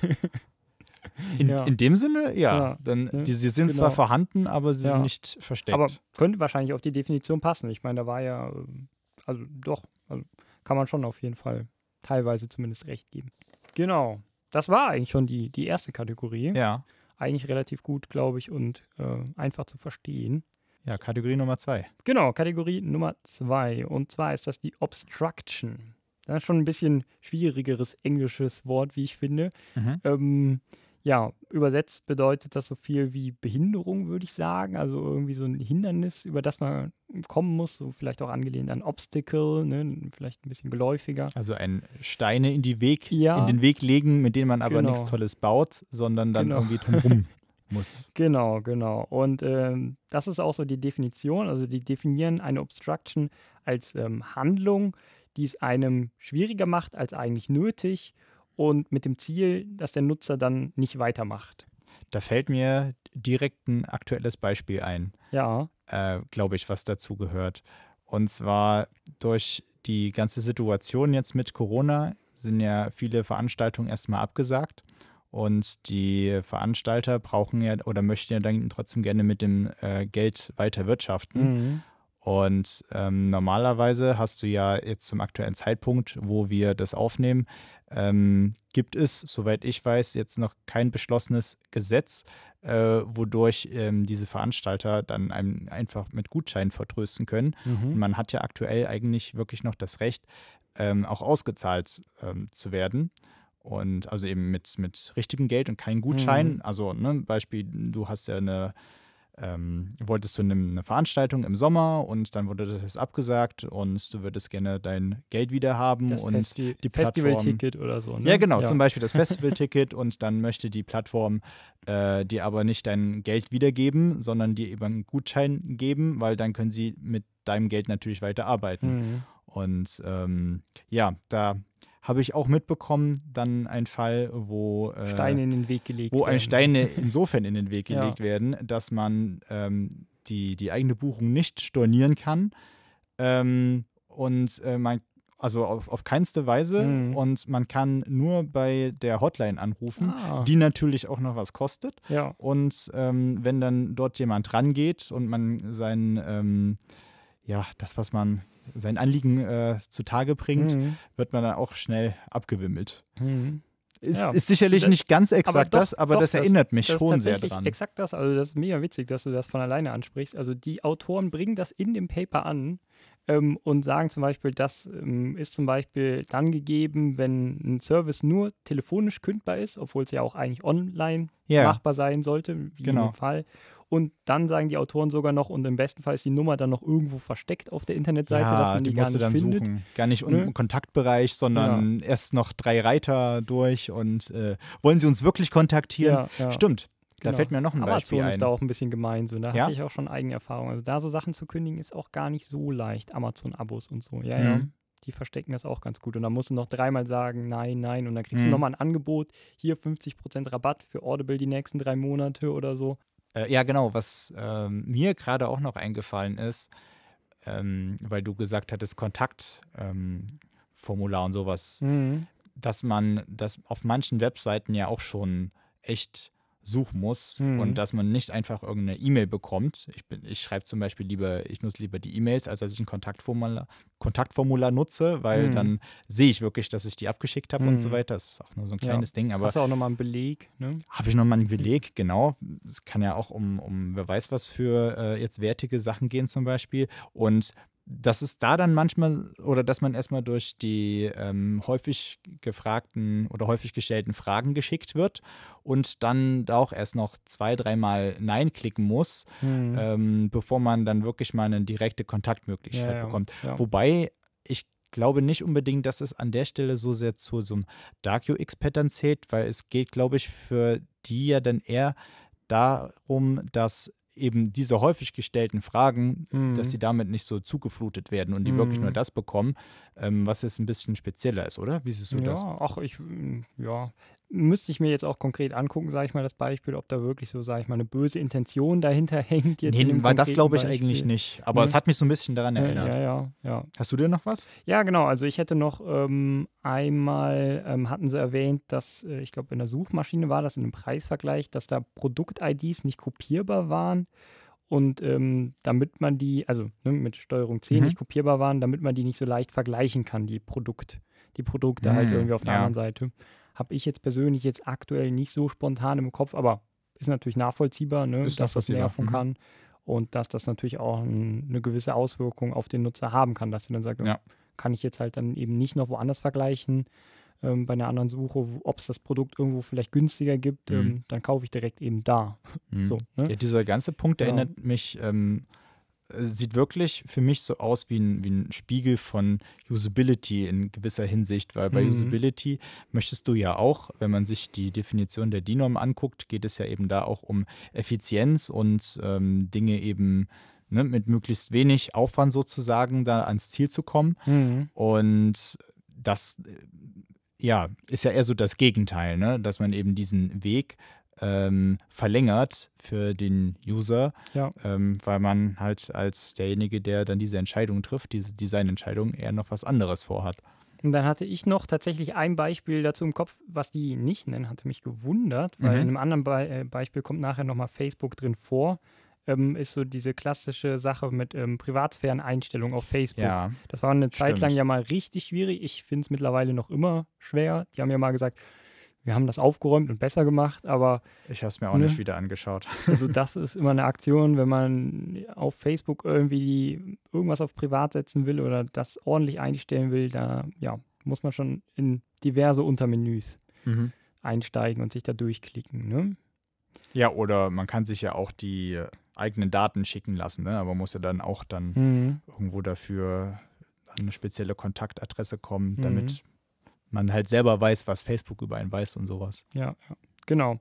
S1: In, ja. in, dem Sinne, ja. ja dann, ne? die, sie sind genau. zwar vorhanden, aber sie ja. sind nicht versteckt. Aber könnte wahrscheinlich auf die Definition passen. Ich meine, da war ja, ähm, also doch, also kann man schon auf jeden Fall teilweise zumindest recht geben. Genau. Das war eigentlich schon die, die erste Kategorie. Ja. Eigentlich relativ gut, glaube ich, und äh, einfach zu verstehen. Ja, Kategorie Nummer zwei. Genau, Kategorie Nummer zwei. Und zwar ist das die Obstruction. Das ist schon ein bisschen schwierigeres englisches Wort, wie ich finde. Mhm. Ähm, ja, übersetzt bedeutet das so viel wie Behinderung, würde ich sagen. Also irgendwie so ein Hindernis, über das man kommen muss, so vielleicht auch angelehnt an Obstacle, ne?
S2: vielleicht ein bisschen geläufiger. Also ein Steine in die Weg, ja. in den Weg legen, mit denen man aber genau. nichts Tolles baut, sondern dann genau. irgendwie drumherum muss. Genau, genau. Und ähm,
S1: das ist auch so die Definition. Also die definieren eine Obstruction als ähm, Handlung, die es einem schwieriger macht als eigentlich nötig und mit dem Ziel, dass der Nutzer dann nicht weitermacht.
S2: Da fällt mir direkt ein aktuelles Beispiel ein. Ja. Äh, Glaube ich, was dazu gehört. Und zwar durch die ganze Situation jetzt mit Corona sind ja viele Veranstaltungen erstmal abgesagt. Und die Veranstalter brauchen ja oder möchten ja dann trotzdem gerne mit dem äh, Geld weiter wirtschaften. Mhm. Und ähm, normalerweise hast du ja jetzt zum aktuellen Zeitpunkt, wo wir das aufnehmen, ähm, gibt es, soweit ich weiß, jetzt noch kein beschlossenes Gesetz, äh, wodurch ähm, diese Veranstalter dann einem einfach mit Gutscheinen vertrösten können. Mhm. Und man hat ja aktuell eigentlich wirklich noch das Recht, ähm, auch ausgezahlt ähm, zu werden. Und also eben mit, mit richtigem Geld und keinem Gutschein. Mhm. Also, ne, Beispiel, du hast ja eine ähm, wolltest du eine Veranstaltung im Sommer und dann wurde das abgesagt und du würdest gerne dein Geld wieder haben das und Festi die Festivalticket oder so. Ne? Ja, genau, ja. zum Beispiel das Festivalticket und dann möchte die Plattform äh, dir aber nicht dein Geld wiedergeben, sondern dir eben einen Gutschein geben, weil dann können sie mit deinem Geld natürlich weiterarbeiten. Mhm. Und ähm, ja, da habe ich auch mitbekommen, dann ein Fall, wo äh, Steine in den Weg gelegt wo werden. Wo Steine insofern in den Weg gelegt ja. werden, dass man ähm, die, die eigene Buchung nicht stornieren kann ähm, und äh, man also auf, auf keinste Weise mhm. und man kann nur bei der Hotline anrufen, ah. die natürlich auch noch was kostet. Ja. Und ähm, wenn dann dort jemand rangeht und man seinen ähm, ja, das, was man sein Anliegen äh, zutage bringt, mhm. wird man dann auch schnell abgewimmelt. Mhm. Ist, ja. ist, sicherlich das, nicht ganz exakt aber doch, das, aber doch, das erinnert mich das schon sehr dran. Exakt
S1: das, also das ist mega witzig, dass du das von alleine ansprichst. Also die Autoren bringen das in dem Paper an ähm, und sagen zum Beispiel, das ähm, ist zum Beispiel dann gegeben, wenn ein Service nur telefonisch kündbar ist, obwohl es ja auch eigentlich online yeah. machbar sein sollte, wie genau. in dem genau. Fall. Und dann sagen die Autoren sogar noch, und im besten Fall ist die Nummer dann noch irgendwo versteckt auf der Internetseite, ja, dass man die, die gar nicht dann findet. Suchen. Gar nicht ne? im
S2: Kontaktbereich, sondern ja. Genau. erst noch drei Reiter durch und äh, wollen sie uns wirklich kontaktieren? Ja, Stimmt, da genau. fällt mir noch ein Beispiel Amazon ist da auch ein bisschen gemein. So. Da ja? hatte ich auch schon
S1: Eigenerfahrung. Also da so Sachen zu kündigen, ist auch gar nicht so leicht. Amazon-Abos und so. Ja, mhm. ja. Die verstecken das auch ganz gut. Und dann musst du noch dreimal sagen, nein, nein. Und dann kriegst mhm. du nochmal ein Angebot. Hier 50% Rabatt für Audible die nächsten drei Monate oder so.
S2: Äh, ja, genau. Was äh, mir gerade auch noch eingefallen ist, ähm, weil du gesagt hattest, Kontaktformular ähm, und sowas, mhm. dass man das auf manchen Webseiten ja auch schon echt suchen muss mhm. und hm. dass man nicht einfach irgendeine E-Mail bekommt. Ich, ich schreibe zum Beispiel lieber, ich nutze lieber die E-Mails, als dass ich ein Kontaktformular, Kontaktformular nutze, weil mhm. dann sehe ich wirklich, dass ich die abgeschickt habe mhm. und so hm. weiter. Das ist auch nur so ein kleines ja. Ding. Aber Hast du auch nochmal einen Beleg? Ne? Habe ich nochmal einen Beleg, genau. Es kann ja auch um, um wer weiß was für äh, jetzt wertige Sachen gehen zum Beispiel. Und dass es da dann manchmal oder dass man erstmal durch die ähm, häufig gefragten oder häufig gestellten Fragen geschickt wird und dann auch erst noch zwei, dreimal Nein klicken muss, hm. ähm, bevor man dann wirklich mal eine direkte Kontaktmöglichkeit ja, bekommt. Ja. Wobei ich glaube nicht unbedingt, dass es an der Stelle so sehr zu so einem Dark UX-Pattern zählt, weil es geht, glaube ich, für die ja dann eher darum, dass eben diese häufig gestellten Fragen, mhm. dass sie mhm. damit nicht so zugeflutet werden und die mhm. wirklich nur mhm. das bekommen, ähm, was jetzt ein bisschen spezieller ist, oder? Wie siehst du ja, das? Ach, ich,
S1: ja, müsste ich mir jetzt auch konkret angucken, sage ich mal, das Beispiel, ob da wirklich so, sage ich mal, eine böse Intention dahinter hängt. Jetzt nee, weil das glaube ich Beispiel. eigentlich nicht. Aber es hat mich so ein bisschen daran erinnert. Ja, ja,
S2: ja. Hast du dir noch
S1: was? Ja, genau. Also ich hätte noch ähm, einmal, ähm, hatten sie erwähnt, dass, äh, ich glaube, in der Suchmaschine war das, in einem Preisvergleich, dass da Produkt-IDs nicht kopierbar waren. Und ähm, damit man die, also ne, mit Steuerung C mhm. nicht kopierbar waren, damit man die nicht so leicht vergleichen kann, die Produkt die Produkte hm, halt mhm, irgendwie auf der ja. anderen Seite habe ich jetzt persönlich jetzt aktuell nicht so spontan im Kopf, aber ist natürlich nachvollziehbar, ne, ist dass das nerven mhm. kann und dass das natürlich auch ein, eine gewisse Auswirkung auf den Nutzer haben kann, dass er dann sagt, ja. kann ich jetzt halt dann eben nicht noch woanders vergleichen ähm, bei einer anderen Suche, ob es das Produkt irgendwo vielleicht günstiger gibt, mhm. ähm, dann kaufe ich direkt eben da. Mhm. So,
S2: ne? ja, dieser ganze Punkt genau. erinnert ja. mich ähm, sieht wirklich für mich so aus wie ein, wie ein Spiegel von Usability in gewisser Hinsicht, weil bei mhm. Usability möchtest du ja auch, wenn man sich die Definition der DINOM anguckt, geht es ja eben da auch um Effizienz und ähm, Dinge eben ne, mit möglichst wenig Aufwand sozusagen da ans Ziel zu kommen. Mhm. Und das äh, ja, ist ja eher so das Gegenteil, ne? dass man eben diesen Weg ähm, verlängert für den User, ja. ähm, weil man halt als derjenige, der dann diese Entscheidung trifft, diese Designentscheidung, eher noch was anderes vorhat. Und dann hatte ich noch tatsächlich ein Beispiel dazu im Kopf, was die nicht nennen, hatte mich
S1: gewundert, weil mhm. in einem anderen Be äh, Beispiel kommt nachher nochmal Facebook drin vor. Ähm, ist so diese klassische Sache mit ähm, privatsphären Einstellungen auf Facebook. Ja, das war eine Zeit stimmt. lang ja mal richtig schwierig. Ich finde es mittlerweile noch immer schwer. Die haben ja mal gesagt, wir haben das aufgeräumt und besser gemacht, aber. Ich habe es mir auch ne? nicht wieder angeschaut. Also, das ist immer eine Aktion, wenn man auf Facebook irgendwie irgendwas auf privat setzen will oder das ordentlich einstellen will, da ja, muss man schon in diverse Untermenüs mhm. einsteigen und sich da durchklicken. Ne?
S2: Ja, oder man kann sich ja auch die eigenen Daten schicken lassen, ne? aber muss ja dann auch dann mhm. irgendwo dafür an eine spezielle Kontaktadresse kommen, mhm. damit. Mhm man halt selber weiß, was Facebook über einen weiß und sowas. Ja, ja.
S1: genau.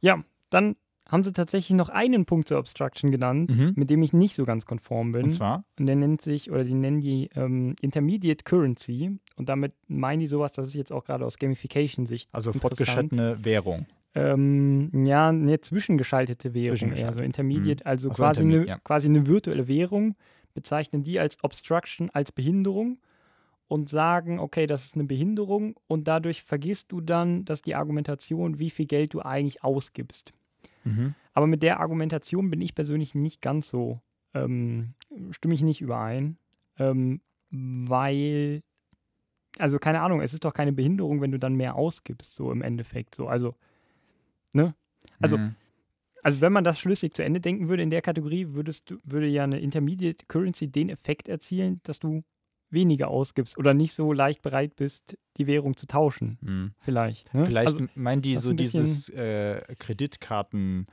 S1: Ja, dann haben sie tatsächlich noch einen Punkt zur Obstruction genannt, mhm. mit dem ich nicht so ganz konform bin. Und zwar? Und der nennt sich, oder die nennen die ähm, Intermediate Currency. Und damit meinen die sowas, das ist jetzt auch gerade aus Gamification-Sicht. Also fortgeschrittene Währung. Ähm, ja, eine zwischengeschaltete Währung, zwischengeschaltet. also Intermediate, mhm. also, also quasi, eine, ja. quasi eine virtuelle Währung, bezeichnen die als Obstruction, als Behinderung und sagen, okay, das ist eine Behinderung und dadurch vergisst du dann, dass die Argumentation, wie viel Geld du eigentlich ausgibst. Mhm. Aber mit der Argumentation bin ich persönlich nicht ganz so, ähm, stimme ich nicht überein, ähm, weil, also keine Ahnung, es ist doch keine Behinderung, wenn du dann mehr ausgibst, so im Endeffekt, so, also, ne? Also, mhm. Also wenn man das schlüssig zu Ende denken würde in der Kategorie, würdest du, würde ja eine Intermediate Currency den Effekt erzielen, dass du weniger ausgibst oder nicht so leicht bereit bist, die Währung zu tauschen. Mhm. Vielleicht. Ne? Vielleicht also, meinen die so dieses
S2: äh, Kreditkarten.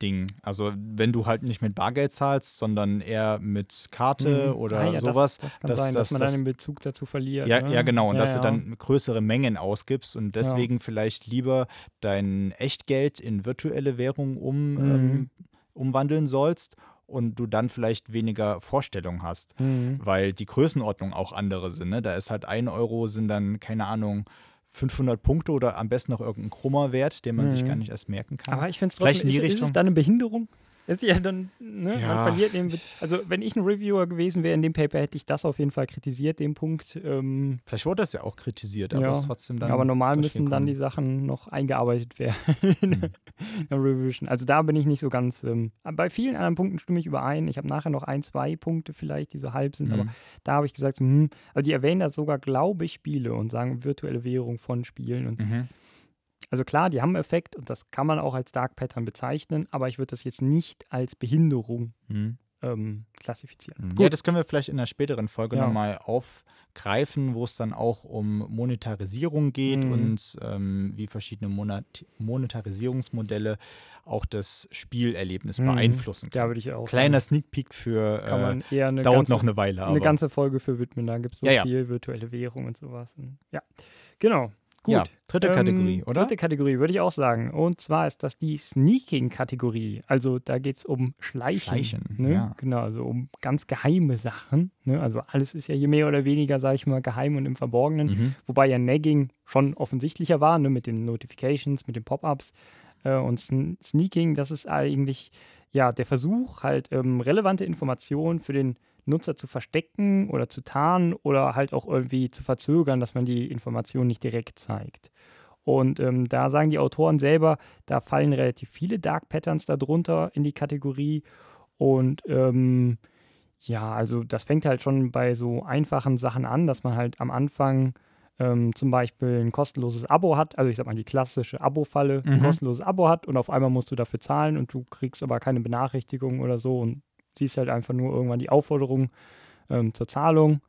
S2: Ding. Also wenn du halt nicht mit Bargeld zahlst, sondern eher mit Karte mhm. oder ah, ja, sowas. Das, das kann dass, sein, dass, dass man das, dann Bezug dazu verliert. Ja, ne? ja genau. Und ja, dass du dann größere Mengen ausgibst und genau. deswegen vielleicht lieber dein Echtgeld in virtuelle Währung um, mhm. ähm, umwandeln sollst und du dann vielleicht weniger Vorstellung hast, mhm. weil die Größenordnung auch andere sind. Ne? Da ist halt ein Euro sind dann, keine Ahnung, 500 Punkte oder am besten noch irgendein krummer Wert, den man mhm. sich gar nicht erst merken kann. Aber ich finde es trotzdem, ist, ist es dann eine Behinderung?
S1: ist ja dann, ne, ja. man verliert den. Also, wenn ich ein Reviewer gewesen wäre in dem Paper, hätte ich das auf jeden Fall kritisiert, den Punkt. Ähm, Vielleicht wurde das ja auch kritisiert, aber ja, ist trotzdem dann. Aber normal müssen dann die Sachen noch eingearbeitet werden in mhm. der Revision. Also, da bin ich nicht so ganz. Ähm, bei vielen anderen Punkten stimme ich überein. Ich habe nachher noch ein, zwei Punkte vielleicht, die so halb sind, mhm. aber da habe ich gesagt, so, hm, also die erwähnen da sogar, glaube ich, Spiele und sagen virtuelle Währung von Spielen und. Mhm. Also klar, die haben einen Effekt und das kann man auch als Dark Pattern bezeichnen, aber ich würde das jetzt nicht als Behinderung
S2: mhm. ähm, klassifizieren. Mhm. Ja, das können wir vielleicht in einer späteren Folge ja. nochmal aufgreifen, wo es dann auch um Monetarisierung geht mhm. und ähm, wie verschiedene Monat Monetarisierungsmodelle auch das Spielerlebnis mhm. beeinflussen. Können. Da würde ich auch. Kleiner sagen.
S1: Sneak Peek für äh, dauert ganze, noch eine Weile. Aber. Eine ganze Folge für widmen, da gibt es so ja,
S2: viel virtuelle
S1: Währung und sowas. Und ja, genau. Gut. Ja, dritte ähm, Kategorie, oder? Dritte Kategorie, würde ich auch sagen. Und zwar ist das die Sneaking-Kategorie. Also da geht es um Schleichen. Schleichen, ne? ja. Genau, also um ganz geheime Sachen. Ne? Also alles ist ja hier mehr oder weniger, sage ich mal, geheim und im Verborgenen. Mhm. Wobei ja Nagging schon offensichtlicher war, ne? mit den Notifications, mit den Pop-Ups. Äh, und Sn Sneaking, das ist eigentlich ja der Versuch, halt ähm, relevante Informationen für den Nutzer zu verstecken oder zu tarnen oder halt auch irgendwie zu verzögern, dass man die Information nicht direkt zeigt. Und ähm, da sagen die Autoren selber, da fallen relativ viele Dark Patterns darunter in die Kategorie. Und ähm, ja, also das fängt halt schon bei so einfachen Sachen an, dass man halt am Anfang ähm, zum Beispiel ein kostenloses Abo hat, also ich sag mal die klassische Abo-Falle, mhm. ein kostenloses Abo hat und auf einmal musst du dafür zahlen und du kriegst aber keine Benachrichtigung oder so und siehst halt einfach nur irgendwann die Aufforderung ähm, zur Zahlung.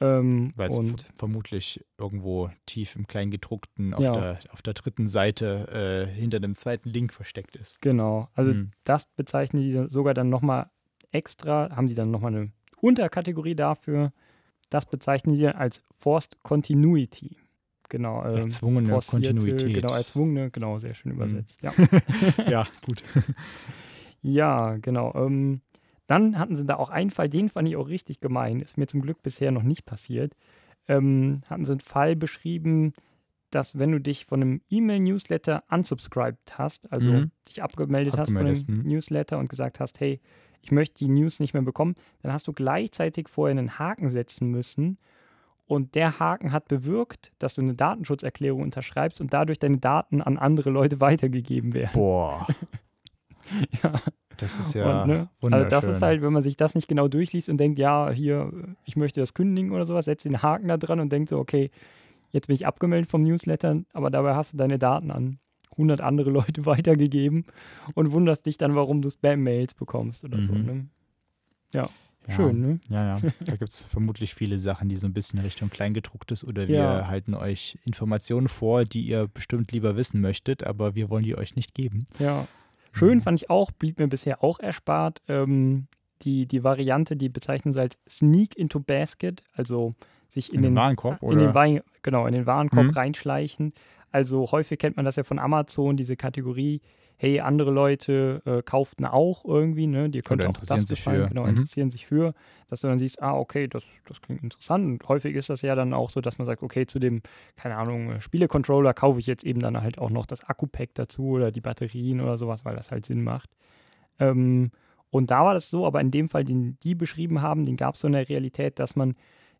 S1: Ähm, Weil es
S2: vermutlich irgendwo tief im Kleingedruckten auf, ja. der, auf der dritten Seite äh, hinter dem zweiten Link versteckt ist. Genau, also mhm.
S1: das bezeichnen die sogar dann nochmal extra, haben sie dann nochmal eine Unterkategorie dafür. Das bezeichnen die als Forced Continuity. Genau. Ähm, erzwungene Kontinuität. Genau, erzwungene, genau, sehr schön hm. übersetzt. Mhm. Ja. ja, gut. ja, genau. Ähm, dann hatten sie da auch einen Fall, den fand ich auch richtig gemein, ist mir zum Glück bisher noch nicht passiert. Ähm, hatten sie einen Fall beschrieben, dass wenn du dich von einem E-Mail-Newsletter unsubscribed hast, also mhm. dich abgemeldet, abgemeldet hast von einem mhm. Newsletter und gesagt hast, hey, ich möchte die News nicht mehr bekommen, dann hast du gleichzeitig vorher einen Haken setzen müssen. Und der Haken hat bewirkt, dass du eine Datenschutzerklärung unterschreibst und dadurch deine Daten an andere Leute weitergegeben werden. Boah.
S2: ja. Das ist ja und, ne, wunderschön. Also das ist
S1: halt, wenn man sich das nicht genau durchliest und denkt, ja, hier, ich möchte das kündigen oder sowas, setzt den Haken da dran und denkt so, okay, jetzt bin ich abgemeldet vom Newsletter, aber dabei hast du deine Daten an 100 andere Leute weitergegeben und wunderst dich dann, warum du Spam-Mails bekommst oder mhm. so. Ne?
S2: Ja. Ja. Schön, ne? Ja, ja. Da gibt es vermutlich viele Sachen, die so ein bisschen Richtung Kleingedrucktes oder wir ja. halten euch Informationen vor, die ihr bestimmt lieber wissen möchtet, aber wir wollen die euch nicht geben.
S1: Ja, Schön mhm. fand ich auch, blieb mir bisher auch erspart, ähm, die, die Variante, die bezeichnen sie als Sneak into Basket, also sich in, in den, den, Warenkorb, in den Wa genau, in den Warenkorb mhm. reinschleichen. Also häufig kennt man das ja von Amazon, diese Kategorie, hey, andere Leute äh, kauften auch irgendwie, ne? Dir könnte auch das gefallen, genau, mhm. interessieren sich für, dass du dann siehst, ah, okay, das, das klingt interessant. Und häufig ist das ja dann auch so, dass man sagt, okay, zu dem, keine Ahnung, äh, Spielecontroller kaufe ich jetzt eben dann halt auch noch das Akku-Pack dazu oder die Batterien oder sowas, weil das halt Sinn macht. Ähm, und da war das so, aber in dem Fall, den die beschrieben haben, den gab es so in der Realität, dass man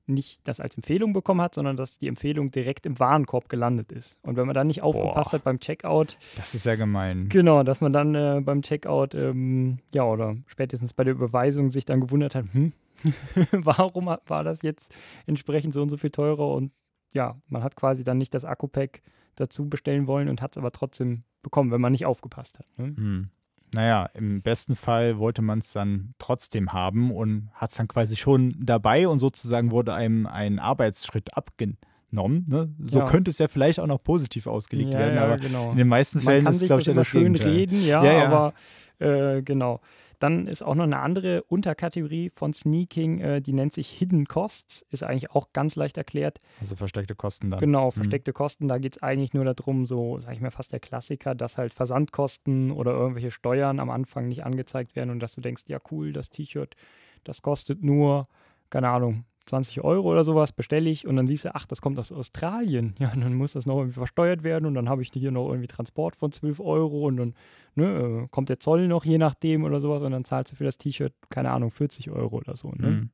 S1: nicht das als Empfehlung bekommen hat, sondern dass die Empfehlung direkt im Warenkorb gelandet ist. Und wenn man dann nicht aufgepasst Boah, hat beim Checkout.
S2: Das ist ja gemein.
S1: Genau, dass man dann äh, beim Checkout, ähm, ja, oder spätestens bei der Überweisung sich dann gewundert hat, hm, warum war das jetzt entsprechend so und so viel teurer? Und ja, man hat quasi dann nicht das Akku-Pack dazu bestellen wollen und hat es aber trotzdem
S2: bekommen, wenn man nicht aufgepasst hat. Ne? Hm naja, im besten Fall wollte man es dann trotzdem haben und hat es dann quasi schon dabei und sozusagen wurde einem ein Arbeitsschritt abgenommen. Ne? So ja. könnte es ja vielleicht auch noch positiv ausgelegt ja, werden, ja, aber genau. in den meisten Fällen man kann ist, glaube ich, das schön Gegenteil. reden, ja, aber
S1: äh, genau. Dann ist auch noch eine andere Unterkategorie von Sneaking, äh, die nennt sich Hidden Costs, ist eigentlich auch ganz leicht erklärt.
S2: Also versteckte Kosten dann. Genau, mhm. versteckte
S1: mhm. Kosten, da geht es eigentlich nur darum, so sage ich mal fast der Klassiker, dass halt Versandkosten oder irgendwelche Steuern am Anfang nicht angezeigt werden und dass du denkst, ja cool, das T-Shirt, das kostet nur, keine Ahnung, 20 Euro oder sowas bestelle ich und dann siehst du, ach, das kommt aus Australien. Ja, dann muss das noch irgendwie versteuert werden und dann habe ich hier noch irgendwie Transport von 12 Euro und dann ne, äh, kommt der Zoll noch je nachdem oder sowas und dann zahlst du für das T-Shirt, keine Ahnung, 40 Euro oder so. Ne? Mhm.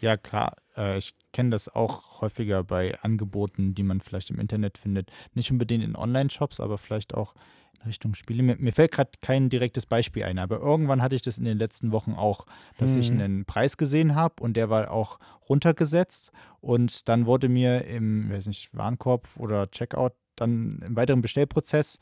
S2: Ja, klar. Äh, ich kenne das auch häufiger bei Angeboten, die man vielleicht im Internet findet. Nicht unbedingt in Online-Shops, aber vielleicht auch in Richtung Spiele. Mir, fällt gerade kein direktes Beispiel ein, aber irgendwann hatte ich das in den letzten Wochen auch, dass ich mhm. einen Preis gesehen habe und der war auch runtergesetzt. Und dann wurde mir im, weiß nicht, Warenkorb oder Checkout dann im weiteren Bestellprozess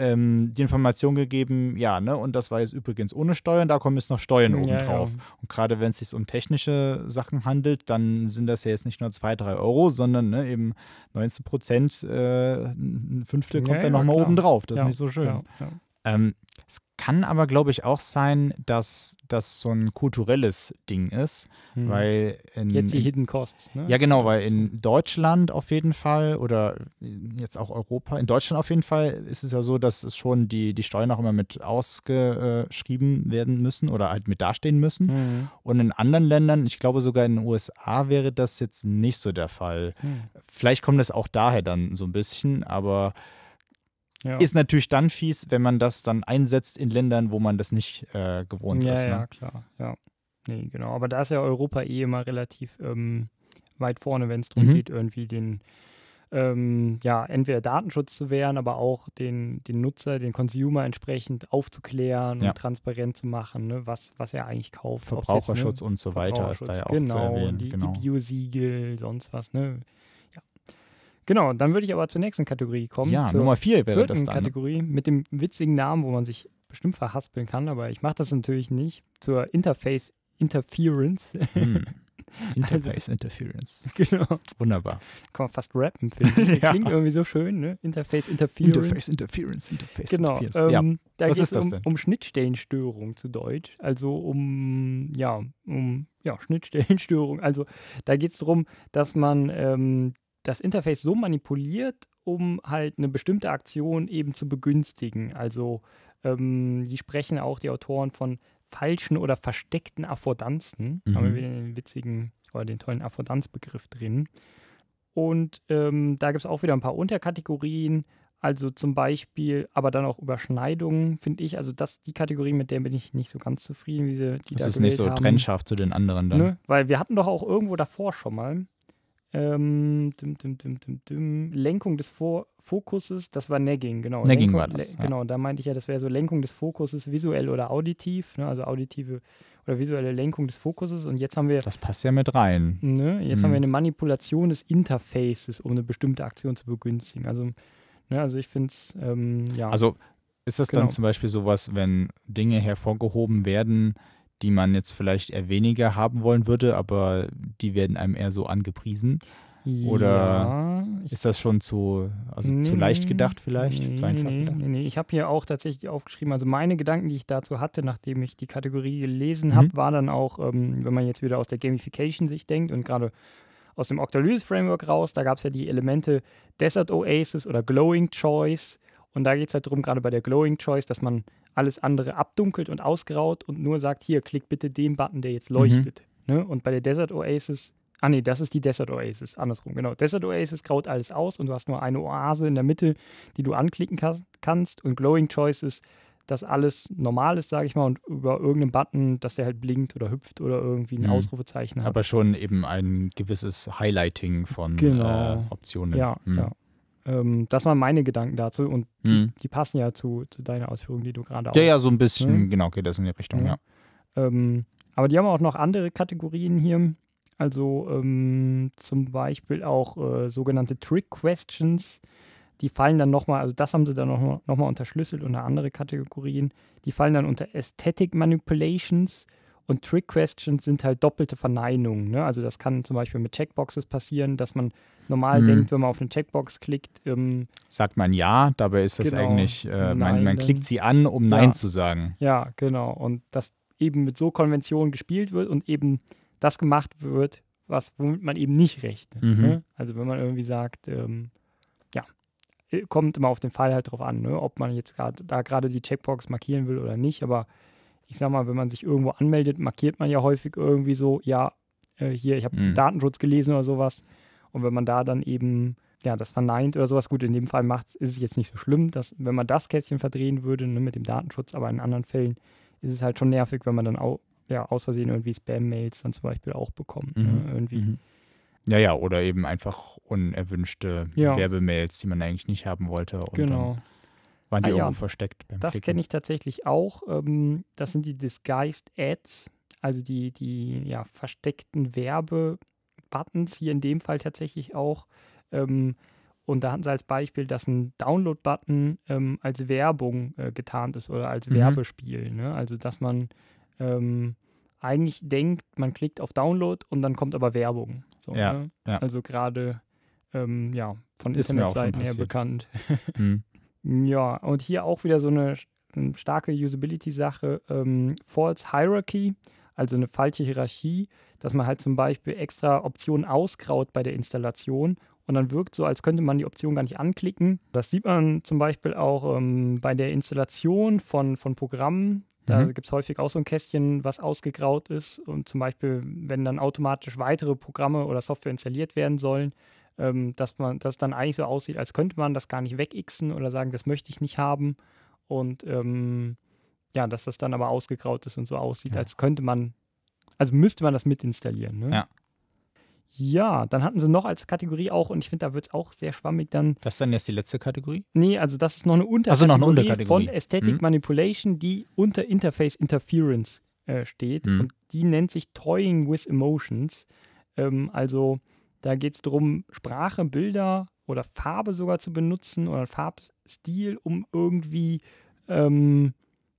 S2: ähm, die Information gegeben, ja, ne, und das war jetzt übrigens ohne Steuern, da kommen jetzt noch Steuern oben drauf. Ja, ja. Und gerade wenn es sich um technische Sachen handelt, dann sind das ja jetzt nicht nur 2, 3 Euro, sondern ne, eben 19 Prozent, äh, ein Fünftel kommt ja, dann nochmal oben drauf. Das ist nicht so schön. Ähm, es kann aber, glaube ich, auch sein, dass das so ein kulturelles Ding ist, hm. weil in, jetzt die Hidden Costs. Ne? Ja, genau, weil in Deutschland auf jeden Fall oder jetzt auch Europa, in Deutschland auf jeden Fall ist es ja so, dass es schon die, die Steuern auch immer mit ausgeschrieben werden müssen oder halt mit dastehen müssen. Mhm. Und in anderen Ländern, ich glaube sogar in den USA wäre das jetzt nicht so der Fall. Mhm. Vielleicht kommt das auch daher dann so ein bisschen, aber ja. Ist natürlich dann fies, wenn man das dann einsetzt in Ländern, wo man das nicht äh, gewohnt ja, ist. Ne? Ja, klar, ja.
S1: Nee, genau. Aber da ist ja Europa eh immer relativ ähm, weit vorne, wenn es darum mhm. geht, irgendwie den, ähm, ja, entweder Datenschutz zu wehren, aber auch den, den Nutzer, den Consumer entsprechend aufzuklären ja. und transparent zu machen, ne, was, was er eigentlich kauft. Verbraucherschutz jetzt, ne, und so weiter ist da ja auch genau, zu erwähnen. Die, genau, die Biosiegel, sonst was, ne? Genau, dann würde ich aber zur nächsten Kategorie kommen. Ja, Nummer vier wäre das dann. Kategorie mit dem witzigen Namen, wo man sich bestimmt verhaspeln kann, aber ich mache das natürlich nicht. Zur Interface Interference. Hm. Also Interface also, Interference.
S2: Genau. Wunderbar.
S1: Kann man fast rappen, finde ich. ja. Klingt irgendwie so schön, ne? Interface Interference. Interface Interference, Interface genau, Interference. Ähm, ja. Da geht es um, um, Schnittstellenstörung zu Deutsch. Also um, ja, um ja, Schnittstellenstörung. Also da geht es darum, dass man ähm, das Interface so manipuliert, um halt eine bestimmte Aktion eben zu begünstigen. Also ähm, die sprechen auch die Autoren von falschen oder versteckten Affordanzen. Mhm. Haben wir mhm. den witzigen oder den tollen Affordanzbegriff drin. Und ähm, da gibt es auch wieder ein paar Unterkategorien. Also zum Beispiel, aber dann auch Überschneidungen, finde ich. Also das, die Kategorie, mit der bin ich nicht so ganz zufrieden, wie sie die Das da ist nicht so haben. trennscharf zu den anderen dann. Ne? Weil wir hatten doch auch irgendwo davor schon mal, ähm, dim, dim, dim, Lenkung des Vor Fokuses, das war Nagging, genau. Nagging Lenkung, war das. Ja. Genau, da meinte ich ja, das wäre so Lenkung des Fokuses visuell oder auditiv, ne, also auditive oder visuelle Lenkung des Fokuses. Und jetzt haben wir. Das
S2: passt ja mit rein. Ne, jetzt mhm. haben wir mhm.
S1: eine Manipulation des Interfaces, um eine bestimmte Aktion zu begünstigen. Also, ne, also ich finde es, ähm, ja. Also ist das genau. dann zum
S2: Beispiel sowas, wenn Dinge hervorgehoben werden, die man jetzt vielleicht eher weniger haben wollen würde, aber die werden einem eher so angepriesen. Oder ja, ist das schon zu, also nee, zu leicht gedacht vielleicht? Nee, zu einfach nee, gedacht? Nee, nee. Ich habe
S1: hier auch tatsächlich aufgeschrieben, also meine Gedanken, die ich dazu hatte, nachdem ich die Kategorie gelesen habe, mhm. war dann auch, ähm, wenn man jetzt wieder aus der Gamification-Sicht denkt und gerade aus dem Octolysis-Framework raus, da gab es ja die Elemente Desert Oasis oder Glowing Choice und da geht es halt darum, gerade bei der Glowing Choice, dass man alles andere abdunkelt und ausgraut und nur sagt, hier, klick bitte den Button, der jetzt mhm. leuchtet. Mhm. Ne? Und bei der Desert Oasis, ah nee, das ist die Desert Oasis, andersrum, genau. Desert Oasis graut alles aus und du hast nur eine Oase in der Mitte, die du anklicken kann, kannst. Und Glowing Choice ist, dass alles normal ist, sage ich mal, und über irgendeinen Button, dass der halt blinkt oder hüpft oder irgendwie ein mhm. Ausrufezeichen hat. Aber
S2: schon eben ein gewisses Highlighting von genau. äh, Optionen. Ja, mhm. ja.
S1: Ähm, das waren meine Gedanken dazu und hm. die, die, passen ja zu, zu deiner Ausführung, die du gerade auch. Ja, ja, so ein bisschen, ne? genau, geht das in die Richtung, ja. ja. Ähm, aber die haben auch noch andere Kategorien hier. Also ähm, zum Beispiel auch äh, sogenannte Trick Questions. Die fallen dann nochmal, also das haben sie dann nochmal noch mal unterschlüsselt unter andere Kategorien. Die fallen dann unter Aesthetic Manipulations. Und Trick Questions sind halt doppelte Verneinungen. Ne? Also das kann zum Beispiel mit Checkboxes passieren, dass man normal hm. denkt, wenn man auf eine Checkbox klickt. Ähm,
S2: Sagt man ja, dabei ist das genau, eigentlich, äh, man, man, klickt sie an, um ja. Nein zu sagen.
S1: Ja, genau. Und dass eben mit so Konventionen gespielt wird und eben das gemacht wird, was womit man eben nicht rechnet. Mhm. Ne? Also wenn man irgendwie sagt, ähm, ja, äh, kommt immer auf den Fall halt drauf an, ne? ob man jetzt gerade da gerade die Checkbox markieren will oder nicht, aber ich sag mal, wenn man sich irgendwo anmeldet, markiert man ja häufig irgendwie so, ja, äh, hier, ich habe mhm. Datenschutz gelesen oder sowas. Und wenn man da dann eben, ja, das verneint oder sowas, gut, in dem Fall macht's, ist es jetzt nicht so schlimm, dass, wenn man das Kästchen verdrehen würde ne, mit dem Datenschutz, aber in anderen Fällen ist es halt schon nervig, wenn man dann auch, ja, aus Versehen irgendwie Spam-Mails dann zum Beispiel auch bekommt. Ne, mhm. Ne, irgendwie. Mhm.
S2: Ja, ja, oder eben einfach unerwünschte ja. Werbemails, die man eigentlich nicht haben wollte. genau. Dann, waren die ah, irgendwo ja. versteckt? das kenne
S1: ich tatsächlich auch. Ähm, das sind die Disguised Ads, also die, die ja, versteckten Werbebuttons, hier in dem Fall tatsächlich auch. Ähm, und da hatten sie als Beispiel, dass ein Download-Button ähm, als Werbung äh, getarnt ist oder als mhm. Werbespiel. Ne? Also, dass man ähm, eigentlich denkt, man klickt auf Download und dann kommt aber Werbung. So, ja, ne? ja. Also gerade ähm, ja, von Ist Internetseiten her bekannt. Mhm. Ja, und hier auch wieder so eine ähm, starke Usability-Sache, ähm, False Hierarchy, also eine falsche Hierarchie, dass man halt zum Beispiel extra Optionen ausgraut bei der Installation und dann wirkt so, als könnte man die Option gar nicht anklicken. Das sieht man zum Beispiel auch ähm, bei der Installation von, von Programmen. Da mhm. gibt es häufig auch so ein Kästchen, was ausgegraut ist. Und zum Beispiel, wenn dann automatisch weitere Programme oder Software installiert werden sollen, ähm, dass man das dann eigentlich so aussieht, als könnte man das gar nicht wegixen oder sagen, das möchte ich nicht haben. Und ähm, ja, dass das dann aber ausgegraut ist und so aussieht, ja. als könnte man, also müsste man das mitinstallieren. Ne? Ja. Ja, dann hatten sie noch als Kategorie auch, und ich finde, da wird es auch sehr schwammig dann. Das ist dann erst die letzte Kategorie? Nee, also das ist noch eine Unterkategorie, also noch eine Unterkategorie. von Aesthetic mhm. Manipulation, die unter Interface Interference äh, steht. Mhm. Und die nennt sich Toying with Emotions. Ähm, also da geht es darum, Sprache, Bilder oder Farbe sogar zu benutzen oder Farbstil, um irgendwie ähm,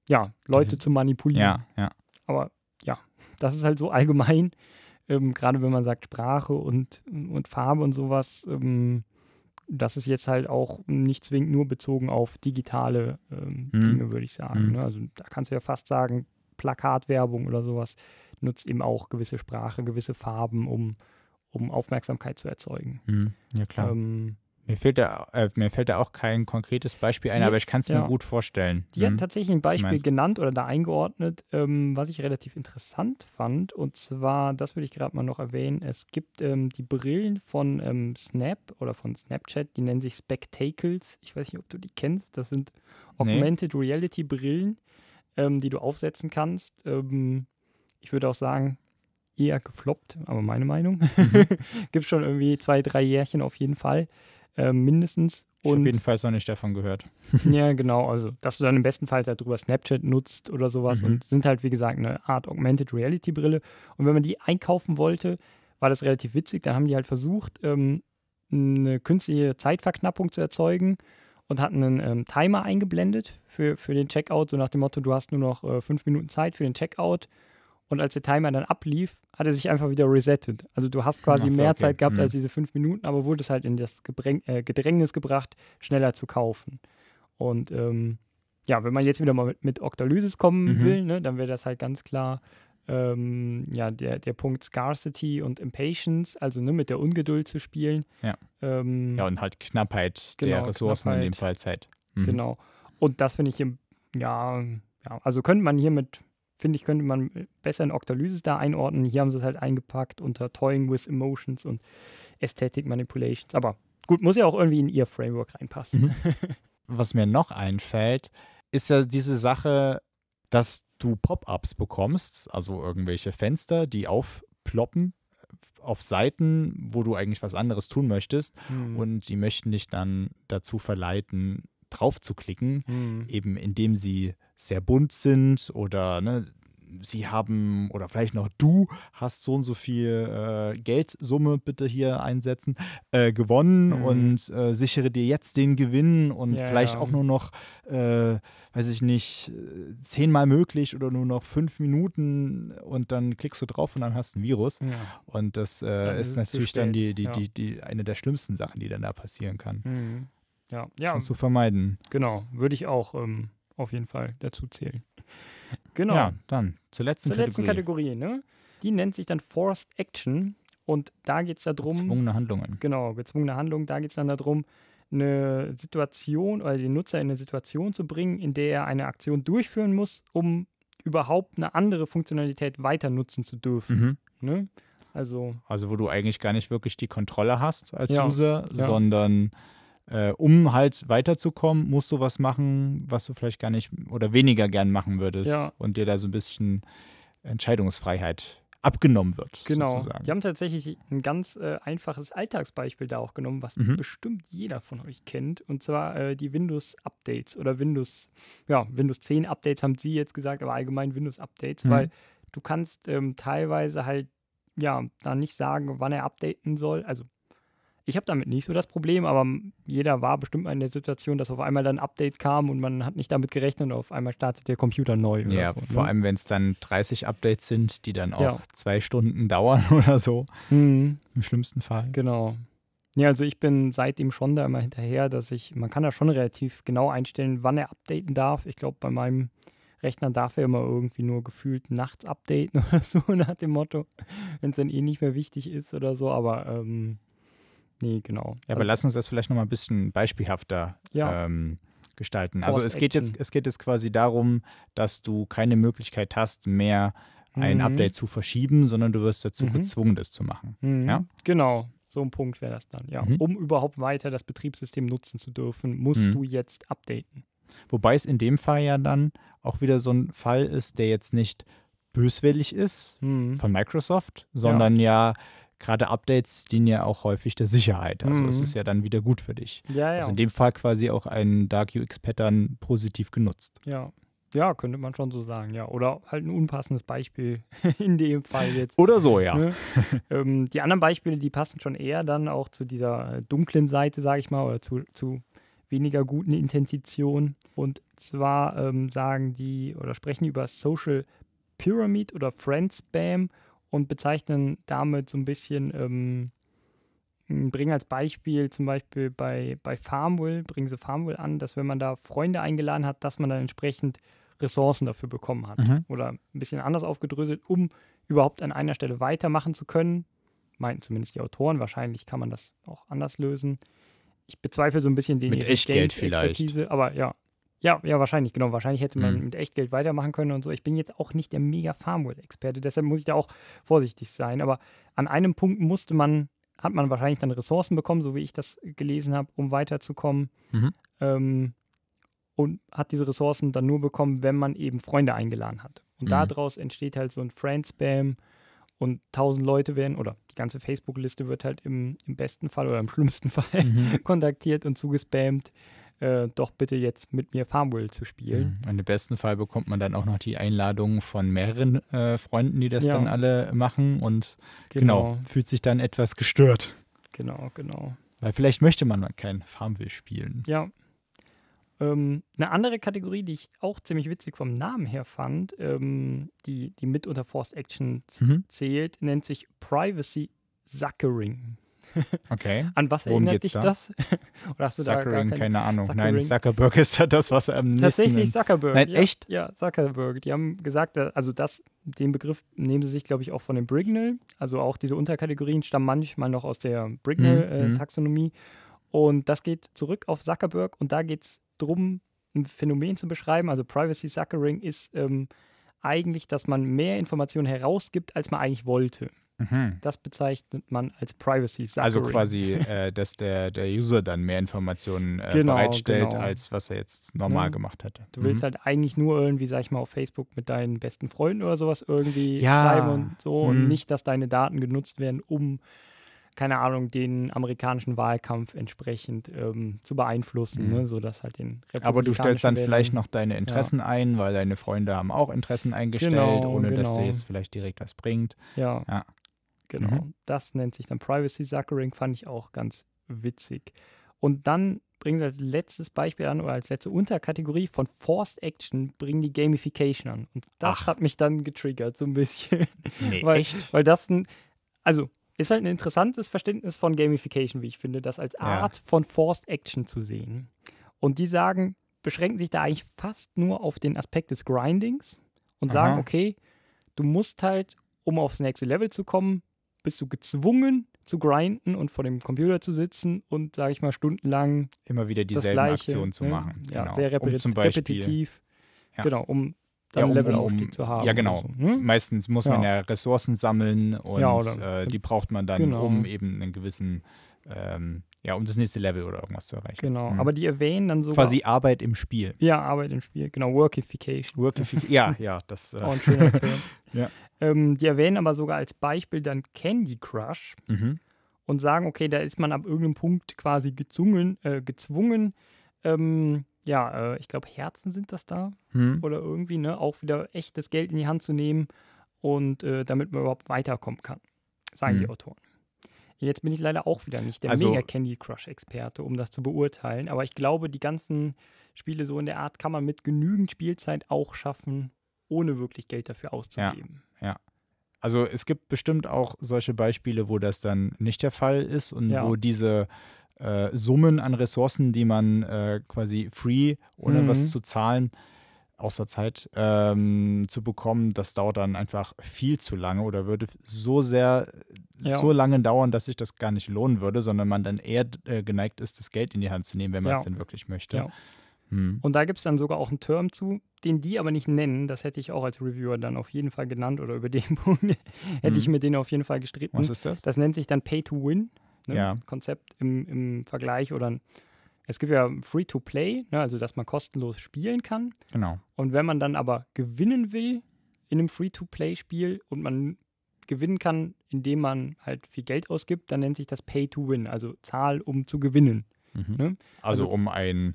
S1: ja, Leute mhm. zu manipulieren. Ja, ja. Aber ja, das ist halt so allgemein, ähm, gerade wenn man sagt Sprache und, und Farbe und sowas, ähm, das ist jetzt halt auch nicht zwingend nur bezogen auf digitale ähm, mhm. Dinge, würde ich sagen. Mhm. Ne? Also da kannst du ja fast sagen, Plakatwerbung oder sowas nutzt eben auch gewisse Sprache, gewisse Farben, um um Aufmerksamkeit zu erzeugen. Mhm. Ja, klar.
S2: Ähm, mir, fehlt da, äh, mir fällt da auch kein konkretes Beispiel ein, die, aber ich kann es ja, mir gut vorstellen. Die hm? hat tatsächlich ein Beispiel
S1: genannt oder da eingeordnet, ähm, was ich relativ interessant fand. Und zwar, das würde ich gerade mal noch erwähnen, es gibt ähm, die Brillen von ähm, Snap oder von Snapchat, die nennen sich Spectacles. Ich weiß nicht, ob du die kennst. Das sind Augmented nee. Reality Brillen, ähm, die du aufsetzen kannst. Ähm, ich würde auch sagen, eher gefloppt, aber meine Meinung. Mhm. Gibt schon irgendwie zwei, drei Jährchen auf jeden Fall, äh, mindestens. ich habe jedenfalls noch nicht davon gehört. ja, genau. Also, dass du dann im besten Fall darüber Snapchat nutzt oder sowas mhm. und sind halt, wie gesagt, eine Art Augmented Reality Brille. Und wenn man die einkaufen wollte, war das relativ witzig. Dann haben die halt versucht, ähm, eine künstliche Zeitverknappung zu erzeugen und hatten einen ähm, Timer eingeblendet für, für den Checkout, so nach dem Motto, du hast nur noch äh, fünf Minuten Zeit für den Checkout. Und als der Timer dann ablief, hat er sich einfach wieder resettet. Also du hast quasi so, mehr okay. Zeit gehabt mhm. als diese fünf Minuten, aber wurdest halt in das Gebräng äh, Gedrängnis gebracht, schneller zu kaufen. Und ähm, ja, wenn man jetzt wieder mal mit, mit Octalysis kommen mhm. will, ne, dann wäre das halt ganz klar ähm, ja, der, der Punkt Scarcity und Impatience, also ne, mit der Ungeduld zu spielen. Ja, ähm, ja
S2: und halt Knappheit genau, der Ressourcen, Knappheit. in dem Fall Zeit. Mhm. Genau.
S1: Und das finde ich, ja, ja, also könnte man hier mit finde ich, könnte man besser in Octalysis da einordnen. Hier haben sie es halt eingepackt unter Toying with Emotions und Aesthetic Manipulations. Aber gut, muss ja auch irgendwie in ihr Framework reinpassen. Mhm.
S2: Was mir noch einfällt, ist ja diese Sache, dass du Pop-ups bekommst, also irgendwelche Fenster, die aufploppen äh, auf Seiten, wo du eigentlich was anderes tun möchtest. Mhm. Und die möchten dich dann dazu verleiten, drauf zu klicken, mhm. eben indem sie sehr bunt sind oder ne, sie haben oder vielleicht noch du hast so und so viel äh, Geldsumme bitte hier einsetzen äh, gewonnen mhm. und äh, sichere dir jetzt den Gewinn und ja, vielleicht ja. auch nur noch äh, weiß ich nicht zehnmal möglich oder nur noch fünf Minuten und dann klickst du drauf und dann hast du ein Virus ja. und das äh, ist, ist, natürlich dann die, die, die, die eine der schlimmsten Sachen die dann da passieren kann mhm. Ja, ja. zu vermeiden.
S1: Genau, würde ich auch ähm, auf jeden Fall dazu zählen. Genau. Ja, dann zur letzten zur Kategorie. Zur letzten Kategorie, ne? Die nennt sich dann Forced Action und da geht es darum. Gezwungene Handlungen. Genau, gezwungene Handlungen. Da geht es dann darum, eine Situation oder den Nutzer in eine Situation zu bringen, in der er eine Aktion durchführen muss, um überhaupt eine andere Funktionalität weiter nutzen zu
S2: dürfen.
S1: Mhm. Ne? Also,
S2: also wo du eigentlich gar nicht wirklich die Kontrolle hast als ja, User, ja. sondern äh, um halt weiterzukommen, musst du was machen, was du vielleicht gar nicht oder weniger gern machen würdest ja. und dir da so ein bisschen Entscheidungsfreiheit abgenommen wird. Genau. Sozusagen.
S1: Die haben tatsächlich ein ganz äh, einfaches Alltagsbeispiel da auch genommen, was mhm. bestimmt jeder von euch kennt, und zwar äh, die Windows-Updates oder Windows, ja, Windows 10 Updates haben sie jetzt gesagt, aber allgemein Windows-Updates, mhm. weil du kannst ähm, teilweise halt ja da nicht sagen, wann er updaten soll, also ich habe damit nicht so das Problem, aber jeder war bestimmt mal in der Situation, dass auf einmal dann ein Update kam und man hat nicht damit gerechnet und auf einmal startet der Computer neu. ja, so, ne? vor ne?
S2: allem, wenn es dann 30 Updates sind, die dann auch ja. zwei Stunden dauern oder so. Mhm. Im schlimmsten Fall. Genau.
S1: Ja, also ich bin seitdem schon da immer hinterher, dass ich, man kann da schon relativ genau einstellen, wann er updaten darf. Ich glaube, bei meinem Rechner darf er immer irgendwie nur gefühlt nachts updaten oder so nach dem Motto, wenn es dann eh nicht mehr wichtig ist oder so. Aber ähm, Nee, genau.
S2: Ja, aber lass uns das vielleicht nochmal ein bisschen beispielhafter ja. ähm, gestalten. also es geht, jetzt, es geht jetzt quasi darum, dass du keine Möglichkeit hast, mehr ein mhm. Update zu verschieben, sondern du wirst dazu mhm. gezwungen, das zu machen. Mhm. Ja?
S1: Genau, so ein Punkt wäre das dann, ja. Mhm. Um
S2: überhaupt weiter das Betriebssystem nutzen zu dürfen, musst mhm. du jetzt updaten. Wobei es in dem Fall ja dann auch wieder so ein Fall ist, der jetzt nicht böswillig ist von Microsoft, sondern ja, ja gerade Updates dienen ja auch häufig der Sicherheit. Also mhm. es ist ja dann wieder gut für dich. Ja, ja. Also in dem Fall quasi auch ein Dark UX-Pattern positiv genutzt.
S1: Ja. Ja, könnte man schon so sagen, ja. Oder halt ein unpassendes Beispiel in dem Fall jetzt. Oder so, ja. Ne? ähm, die anderen Beispiele, die passen schon eher dann auch zu dieser äh, dunklen Seite, sage ich mal, oder zu, zu weniger guten Intention. Und zwar ähm, sagen die oder sprechen über Social Pyramid oder Friend Spam und bezeichnen damit so ein bisschen, ähm, bringen als Beispiel zum Beispiel bei, bei Farmville, bringen sie Farmwill an, dass wenn man da Freunde eingeladen hat, dass man dann entsprechend Ressourcen dafür bekommen hat. Mhm. Oder ein bisschen anders aufgedröselt, um überhaupt an einer Stelle weitermachen zu können. Meinten zumindest die Autoren, wahrscheinlich kann man das auch anders lösen. Ich bezweifle so ein bisschen den Mit Echtgeld expertise Aber ja, ja, ja, wahrscheinlich, genau. Wahrscheinlich hätte man mhm. mit Echtgeld weitermachen können und so. Ich bin jetzt auch nicht der mega Farmworld-Experte, deshalb muss ich da auch vorsichtig sein. Aber an einem Punkt musste man, hat man wahrscheinlich dann Ressourcen bekommen, so wie ich das gelesen habe, um weiterzukommen. Mhm. Ähm, und hat diese Ressourcen dann nur bekommen, wenn man eben Freunde eingeladen hat. Und mhm. daraus entsteht halt so ein Friend-Spam und tausend Leute werden oder die ganze Facebook-Liste wird halt im, im besten Fall oder im schlimmsten Fall mhm. kontaktiert und zugespammt äh, doch bitte jetzt mit mir Farmville zu spielen.
S2: Mhm. Und im besten Fall bekommt man dann auch noch die Einladung von mehreren äh, Freunden, die das ja. dann alle machen und genau. genau. fühlt sich dann etwas gestört. Genau, genau. Weil vielleicht möchte man kein Farmville spielen.
S1: Ja. Ähm, eine andere Kategorie, die ich auch ziemlich witzig vom Namen her fand, ähm, die, die mit unter Forced Action mhm. zählt, nennt sich Privacy Suckering. Okay. An was Worum erinnert dich da? das? Oder hast Zuckering, da kein, keine Ahnung. Zuckering? Nein, Zuckerberg ist
S2: ja das, was am nächsten. Tatsächlich Zuckerberg. Nein, ja, echt? Ja,
S1: Zuckerberg. Die haben gesagt, äh, also das, den Begriff nehmen sie sich, glaube ich, auch von dem Brignell. Also auch diese Unterkategorien stammen manchmal noch aus der Brignell-Taxonomie. Mhm. Äh, mhm. und das geht zurück auf Zuckerberg und da geht es darum, ein Phänomen zu beschreiben. Also Privacy Suckering ist ähm, eigentlich, dass man mehr Informationen herausgibt, als man eigentlich wollte. Mhm. Das bezeichnet man als Privacy Suffering. Also quasi,
S2: äh, dass der, der User dann mehr Informationen äh, genau, bereitstellt, genau. als was er jetzt normal mhm. gemacht hätte. Du willst mhm.
S1: halt eigentlich nur irgendwie, sag ich mal, auf Facebook mit deinen besten Freunden oder sowas irgendwie ja. schreiben und so und mhm. nicht, dass deine Daten genutzt werden, um keine Ahnung, den amerikanischen Wahlkampf entsprechend ähm, zu beeinflussen, mhm. ne, sodass halt den Aber du stellst dann Wählen, vielleicht noch deine Interessen
S2: ja. ein, weil deine Freunde haben auch Interessen eingestellt, genau, ohne genau. dass der genau. jetzt vielleicht direkt was bringt.
S1: Ja. ja. Genau. Mhm. Das nennt sich dann Privacy Suckering, fand ich auch ganz witzig. Und dann bringen sie als letztes Beispiel an oder als letzte Unterkategorie von Forced Action bringen die Gamification an. Und das Ach. hat mich dann getriggert so ein bisschen. Nee, weil, echt? weil das ein, also ist halt ein interessantes Verständnis von Gamification, wie ich finde, das als Art von Forced Action zu sehen. Und die sagen, beschränken sich da eigentlich fast nur auf den Aspekt des Grindings und Aha. sagen, okay, du musst halt, um aufs nächste Level zu kommen, bist du gezwungen zu grinden und vor dem Computer zu sitzen und, sage ich mal, stundenlang immer wieder dieselben Gleiche, Aktionen zu ne? machen. Genau. Ja, sehr repet um Beispiel, repetitiv. Ja. Genau, um dann ja, um, Levelaufstieg um, zu haben. Ja, genau. So, ne? Meistens
S2: muss man ja Ressourcen sammeln und ja, oder, äh, die braucht man dann, genau. um eben einen gewissen, ähm, ja, um das nächste Level oder irgendwas zu erreichen. Genau, mhm. aber die erwähnen dann so. Quasi Arbeit im Spiel. Ja, Arbeit im Spiel,
S1: genau, Workification.
S2: Workification, ja, ja, das. Äh, Auch ein schöner Term. ja.
S1: Ähm, die erwähnen aber sogar als Beispiel dann Candy Crush mhm. und sagen, okay, da ist man ab irgendeinem Punkt quasi gezwungen, äh, gezwungen ähm, ja, äh, ich glaube, Herzen sind das da mhm. oder irgendwie, ne, auch wieder echtes Geld in die Hand zu nehmen und äh, damit man überhaupt weiterkommen kann, sagen mhm. die Autoren. Jetzt bin ich leider auch wieder nicht der also, mega Candy Crush Experte, um das zu beurteilen, aber ich glaube, die ganzen Spiele so in der Art kann man mit genügend Spielzeit auch schaffen, ohne wirklich Geld dafür
S2: auszugeben. Ja, ja. Also es gibt bestimmt auch solche Beispiele, wo das dann nicht der Fall ist und ja. wo diese äh, Summen an Ressourcen, die man äh, quasi free, ohne mhm. was zu zahlen, außer Zeit ähm, zu bekommen, das dauert dann einfach viel zu lange oder würde so sehr, ja. so lange dauern, dass sich das gar nicht lohnen würde, sondern man dann eher äh, geneigt ist, das Geld in die Hand zu nehmen, wenn man es denn wirklich möchte. Ja. Hm. Und da gibt es dann sogar auch einen Term
S1: zu, den die aber nicht nennen. Das hätte ich auch als Reviewer dann auf jeden Fall genannt oder über den Punkt hätte hm. ich mit denen auf jeden Fall gestritten. Was ist das? Das nennt sich dann Pay to Win. Ne? Ja. Konzept im, im Vergleich oder ein es gibt ja Free-to-Play, ne, also dass man kostenlos spielen kann. Genau. Und wenn man dann aber gewinnen will in einem Free-to-Play-Spiel und man gewinnen kann, indem man halt viel Geld ausgibt, dann nennt sich das Pay-to-Win, also Zahl, um zu gewinnen.
S2: Mhm. Ne? Also, also, um ein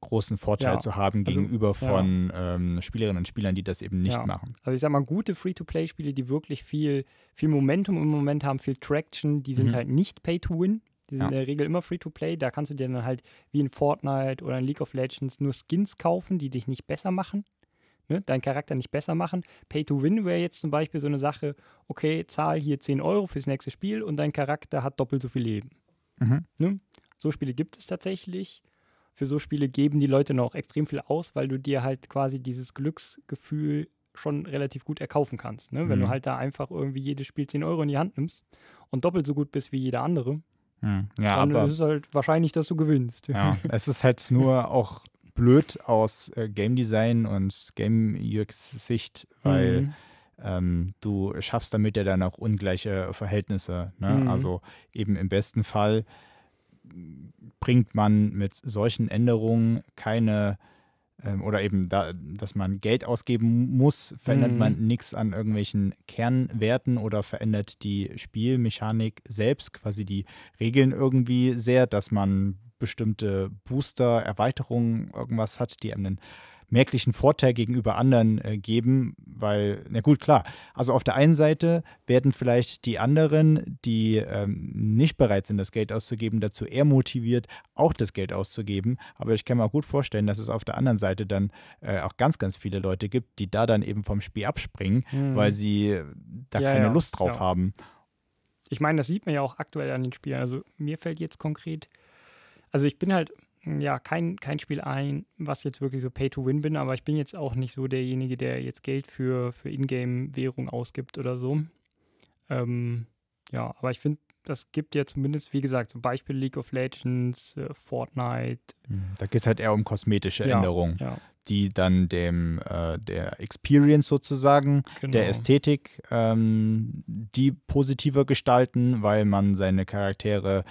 S2: großen Vorteil ja. zu haben also, gegenüber von ja. ähm, Spielerinnen und Spielern, die das eben nicht ja. machen.
S1: Also ich sag mal, gute Free-to-Play-Spiele, die wirklich viel, viel Momentum im Moment haben, viel Traction, die sind mhm. halt nicht Pay-to-Win. Die sind in der Regel immer Free-to-Play. Da kannst du dir dann halt wie in Fortnite oder in League of Legends nur Skins kaufen, die dich nicht besser machen. Ne? Deinen Charakter nicht besser machen. Pay-to-Win wäre jetzt zum Beispiel so eine Sache, okay, zahl hier 10 Euro fürs nächste Spiel und dein Charakter hat doppelt so viel Leben. Mhm. Ne? So Spiele gibt es tatsächlich für so Spiele geben die Leute noch extrem viel aus, weil du dir halt quasi dieses Glücksgefühl schon relativ gut erkaufen kannst. Ne? Mhm. Wenn du mhm. halt da einfach irgendwie jedes Spiel 10 Euro in die Hand nimmst und doppelt so gut bist wie jeder andere, mhm. ja, dann aber, ist es halt wahrscheinlich, dass du gewinnst. Ja,
S2: es ist halt nur auch blöd aus äh, Game Design und Game UX Sicht, weil mhm. ähm, du schaffst damit ja dann auch ungleiche Verhältnisse. Ne? Mhm. Also eben im besten Fall bringt man mit solchen Änderungen keine ähm, oder eben, da, dass man Geld ausgeben muss, verändert mhm. man nichts an irgendwelchen Kernwerten oder verändert die Spielmechanik selbst, quasi die Regeln irgendwie sehr, dass man bestimmte Booster, Erweiterungen, irgendwas hat, die einem merklichen Vorteil gegenüber anderen äh, geben, weil, na gut, klar. Also auf der einen Seite werden vielleicht die anderen, die ähm, nicht bereit sind, das Geld auszugeben, dazu eher motiviert, auch das Geld auszugeben. Aber ich kann mir auch gut vorstellen, dass es auf der anderen Seite dann äh, auch ganz, ganz viele Leute gibt, die da dann eben vom Spiel abspringen, mhm. weil sie äh, da ja, keine ja, Lust drauf ja. haben.
S1: Ich meine, das sieht man ja auch aktuell an den Spielen. Also mir fällt jetzt konkret, also ich bin halt hm, ja, kein, kein Spiel ein, was jetzt wirklich so Pay-to-Win bin, aber ich bin jetzt auch nicht so derjenige, der jetzt Geld für, für Ingame-Währung ausgibt oder so. Ähm, ja, aber ich finde, das gibt ja zumindest, wie gesagt, zum Beispiel League of Legends, äh, Fortnite.
S2: Hm, da geht es halt eher um kosmetische Änderungen, ja. die dann dem äh, der Experience sozusagen, genau. der Ästhetik, ähm, die positiver gestalten, weil man seine Charaktere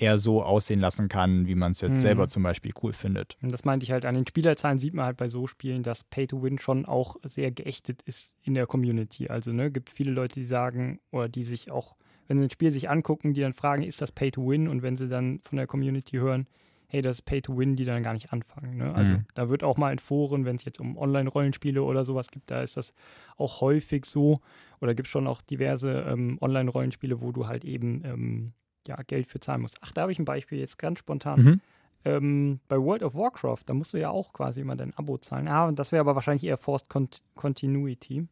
S2: eher so aussehen lassen kann, wie man es jetzt mhm. selber zum Beispiel cool findet.
S1: Und das meinte ich halt, an den Spielerzahlen sieht man halt bei so Spielen, dass Pay to Win schon auch sehr geächtet ist in der Community. Also, ne, gibt viele Leute, die sagen oder die sich auch, wenn sie ein Spiel sich angucken, die dann fragen, ist das Pay to Win? Und wenn sie dann von der Community hören, hey, das ist Pay to Win, die dann gar nicht anfangen. Ne? Also mhm. da wird auch mal in Foren, wenn es jetzt um Online-Rollenspiele oder sowas gibt, da ist das auch häufig so. Oder gibt es schon auch diverse ähm, Online-Rollenspiele, wo du halt eben ähm, ja, Geld für zahlen musst. Ach, da habe ich ein Beispiel jetzt ganz spontan. Mhm. Ähm, bei World of Warcraft, da musst du ja auch quasi immer dein Abo zahlen. Ah, und das wäre aber wahrscheinlich eher Forced Cont Continuity.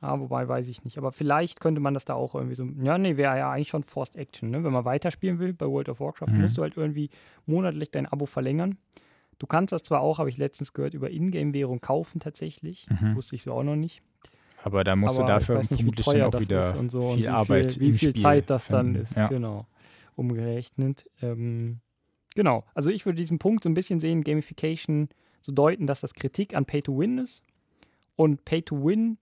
S1: Ah, wobei weiß ich nicht. Aber vielleicht könnte man das da auch irgendwie so. Ja, nee, wäre ja eigentlich schon Forced Action. Ne? Wenn man weiterspielen will bei World of Warcraft, mhm. musst du halt irgendwie monatlich dein Abo verlängern. Du kannst das zwar auch, habe ich letztens gehört, über Ingame-Währung kaufen tatsächlich. Mhm. Wusste ich so auch noch nicht.
S2: Aber da musst aber du dafür nicht, vermutlich dann auch wieder so viel, viel Arbeit Wie viel Spiel Zeit das finden. dann ist, ja.
S1: genau, umgerechnet. Ähm, genau, also ich würde diesen Punkt so ein bisschen sehen, Gamification so deuten, dass das Kritik an Pay-to-Win ist. Und Pay-to-Win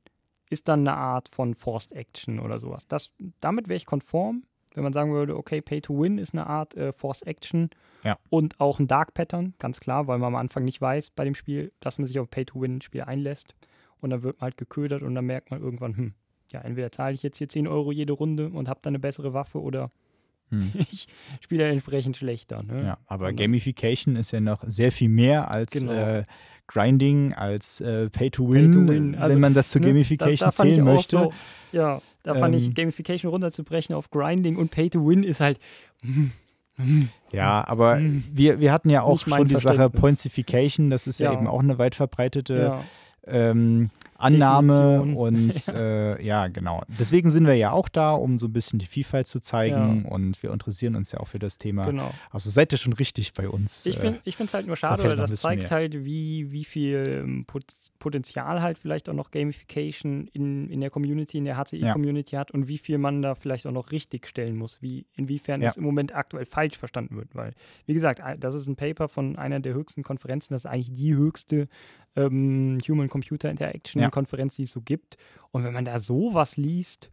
S1: ist dann eine Art von Forced Action oder sowas. Das, damit wäre ich konform, wenn man sagen würde, okay, Pay-to-Win ist eine Art äh, Forced Action ja. und auch ein Dark Pattern, ganz klar, weil man am Anfang nicht weiß bei dem Spiel, dass man sich auf Pay-to-Win-Spiel einlässt und dann wird man halt geködert und dann merkt man irgendwann, hm, ja, entweder zahle ich jetzt hier 10 Euro jede Runde und habe dann eine bessere Waffe oder hm. ich spiele entsprechend
S2: schlechter. Ne? Ja, aber und Gamification ist ja noch sehr viel mehr als genau. äh, Grinding, als äh, Pay-to-Win, Pay wenn also, man das zur ne, Gamification da, da zählen möchte. So, ja, da fand ich ähm.
S1: Gamification runterzubrechen auf Grinding und Pay-to-Win ist halt. Hm, hm,
S2: ja, aber hm. wir, wir hatten ja auch Nicht schon die Sache Pointsification, das ist ja, ja eben auch eine weit verbreitete ja ähm, Annahme Definition. und ja. Äh, ja. genau. Deswegen sind wir ja auch da, um so ein bisschen die Vielfalt zu zeigen ja. und wir interessieren uns ja auch für das Thema. Genau. Also seid ihr schon richtig bei uns. Ich finde es äh, halt nur schade, weil das zeigt mehr.
S1: halt, wie, wie viel ähm, Potenzial halt vielleicht auch noch Gamification in, in der Community, in der HCI-Community ja. hat und wie viel man da vielleicht auch noch richtig stellen muss, wie inwiefern es im Moment aktuell falsch verstanden wird. Weil, wie gesagt, das ist ein Paper von einer der höchsten Konferenzen, das ist eigentlich die höchste ähm, Human-Computer-Interaction-Konferenz, ja. die es so gibt. Und wenn man da sowas liest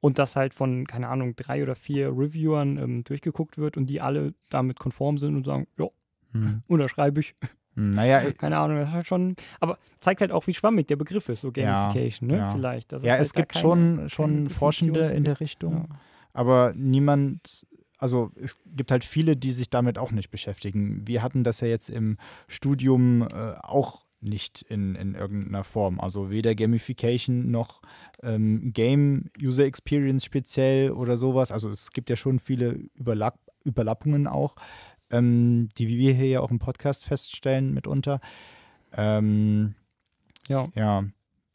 S1: und das halt von, keine Ahnung, drei oder vier Reviewern ähm, durchgeguckt wird und die alle damit konform sind und sagen, ja, hm. unterschreibe ich. Hm, naja, keine Ahnung, das hat schon, aber zeigt halt auch, wie schwammig der Begriff ist, so Gamification, ja, ne? Ja. Vielleicht. ja, halt es gibt keine, schon,
S2: schon Forschende in der Richtung, ja. aber niemand, also es gibt halt viele, die sich damit auch nicht beschäftigen. Wir hatten das ja jetzt im Studium äh, auch nicht in, in irgendeiner Form. Also weder Gamification noch ähm, Game User Experience speziell oder sowas. Also es gibt ja schon viele Überlapp Überlappungen auch, ähm, die wir hier ja auch im Podcast feststellen mitunter. Ähm, ja. Ja.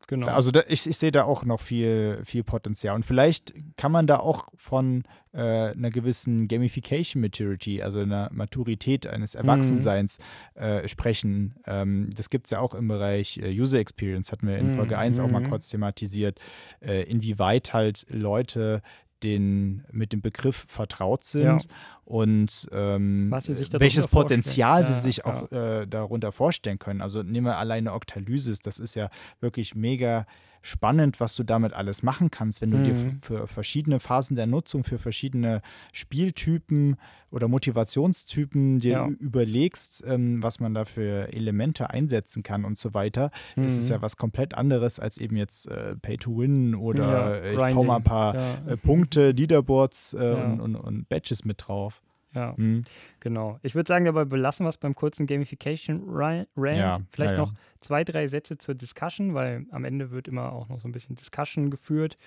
S2: Genau. Also da, ich, ich sehe da auch noch viel, viel Potenzial. Und vielleicht kann man da auch von äh, einer gewissen Gamification Maturity, also einer Maturität eines mhm. Erwachsenseins mhm. äh, sprechen. Ähm, das gibt es ja auch im Bereich äh, User Experience, hatten wir in Folge mhm. 1 auch mal mhm. kurz thematisiert, äh, inwieweit halt Leute den, mit dem Begriff vertraut sind. Ja und ähm, welches Potenzial ja, sie sich auch äh, darunter vorstellen können. Also nehmen wir alleine Oktalysis, das ist ja wirklich mega spannend, was du damit alles machen kannst, wenn du mhm. dir für verschiedene Phasen der Nutzung, für verschiedene Spieltypen oder Motivationstypen dir ja. überlegst, ähm, was man da für Elemente einsetzen kann und so weiter. Mhm. Es ist ja was komplett anderes als eben jetzt äh, Pay to Win oder ja, ich brauche mal ein paar ja. äh, Punkte, Leaderboards äh, und, und, und Badges mit drauf. Ja, hm.
S1: genau. Ich würde sagen, dabei belassen wir es beim kurzen Gamification-Rant. Ja, Vielleicht ja, ja. noch zwei, drei Sätze zur Discussion, weil am Ende wird immer auch noch so ein bisschen Discussion geführt,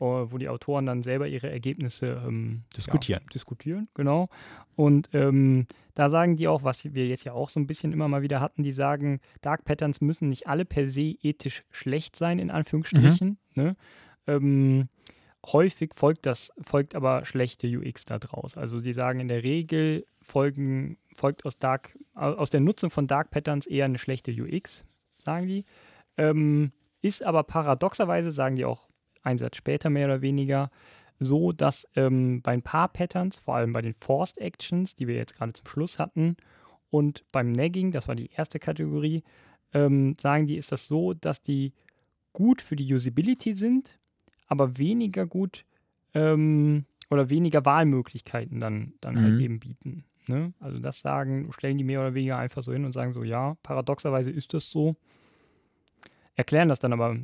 S1: äh, wo die Autoren dann selber ihre Ergebnisse ähm, diskutieren. diskutieren, genau. Und ähm, da sagen die auch, was wir jetzt ja auch so ein bisschen immer mal wieder hatten, die sagen, Dark Patterns müssen nicht alle per se ethisch schlecht sein, in Anführungsstrichen. Mhm. Ne? Ähm, Häufig folgt das, folgt aber schlechte UX daraus. Also die sagen in der Regel folgen, folgt aus Dark, aus der Nutzung von Dark Patterns eher eine schlechte UX, sagen die. Ähm, ist aber paradoxerweise, sagen die auch einen Satz später mehr oder weniger, so, dass ähm, bei ein paar Patterns, vor allem bei den Forced Actions, die wir jetzt gerade zum Schluss hatten, und beim Nagging, das war die erste Kategorie, ähm, sagen die, ist das so, dass die gut für die Usability sind, aber weniger gut ähm, oder weniger Wahlmöglichkeiten dann, dann halt mhm. halt eben bieten. Ne? Also das sagen, stellen die mehr oder weniger einfach so hin und sagen so, ja, paradoxerweise ist das so. Erklären das dann aber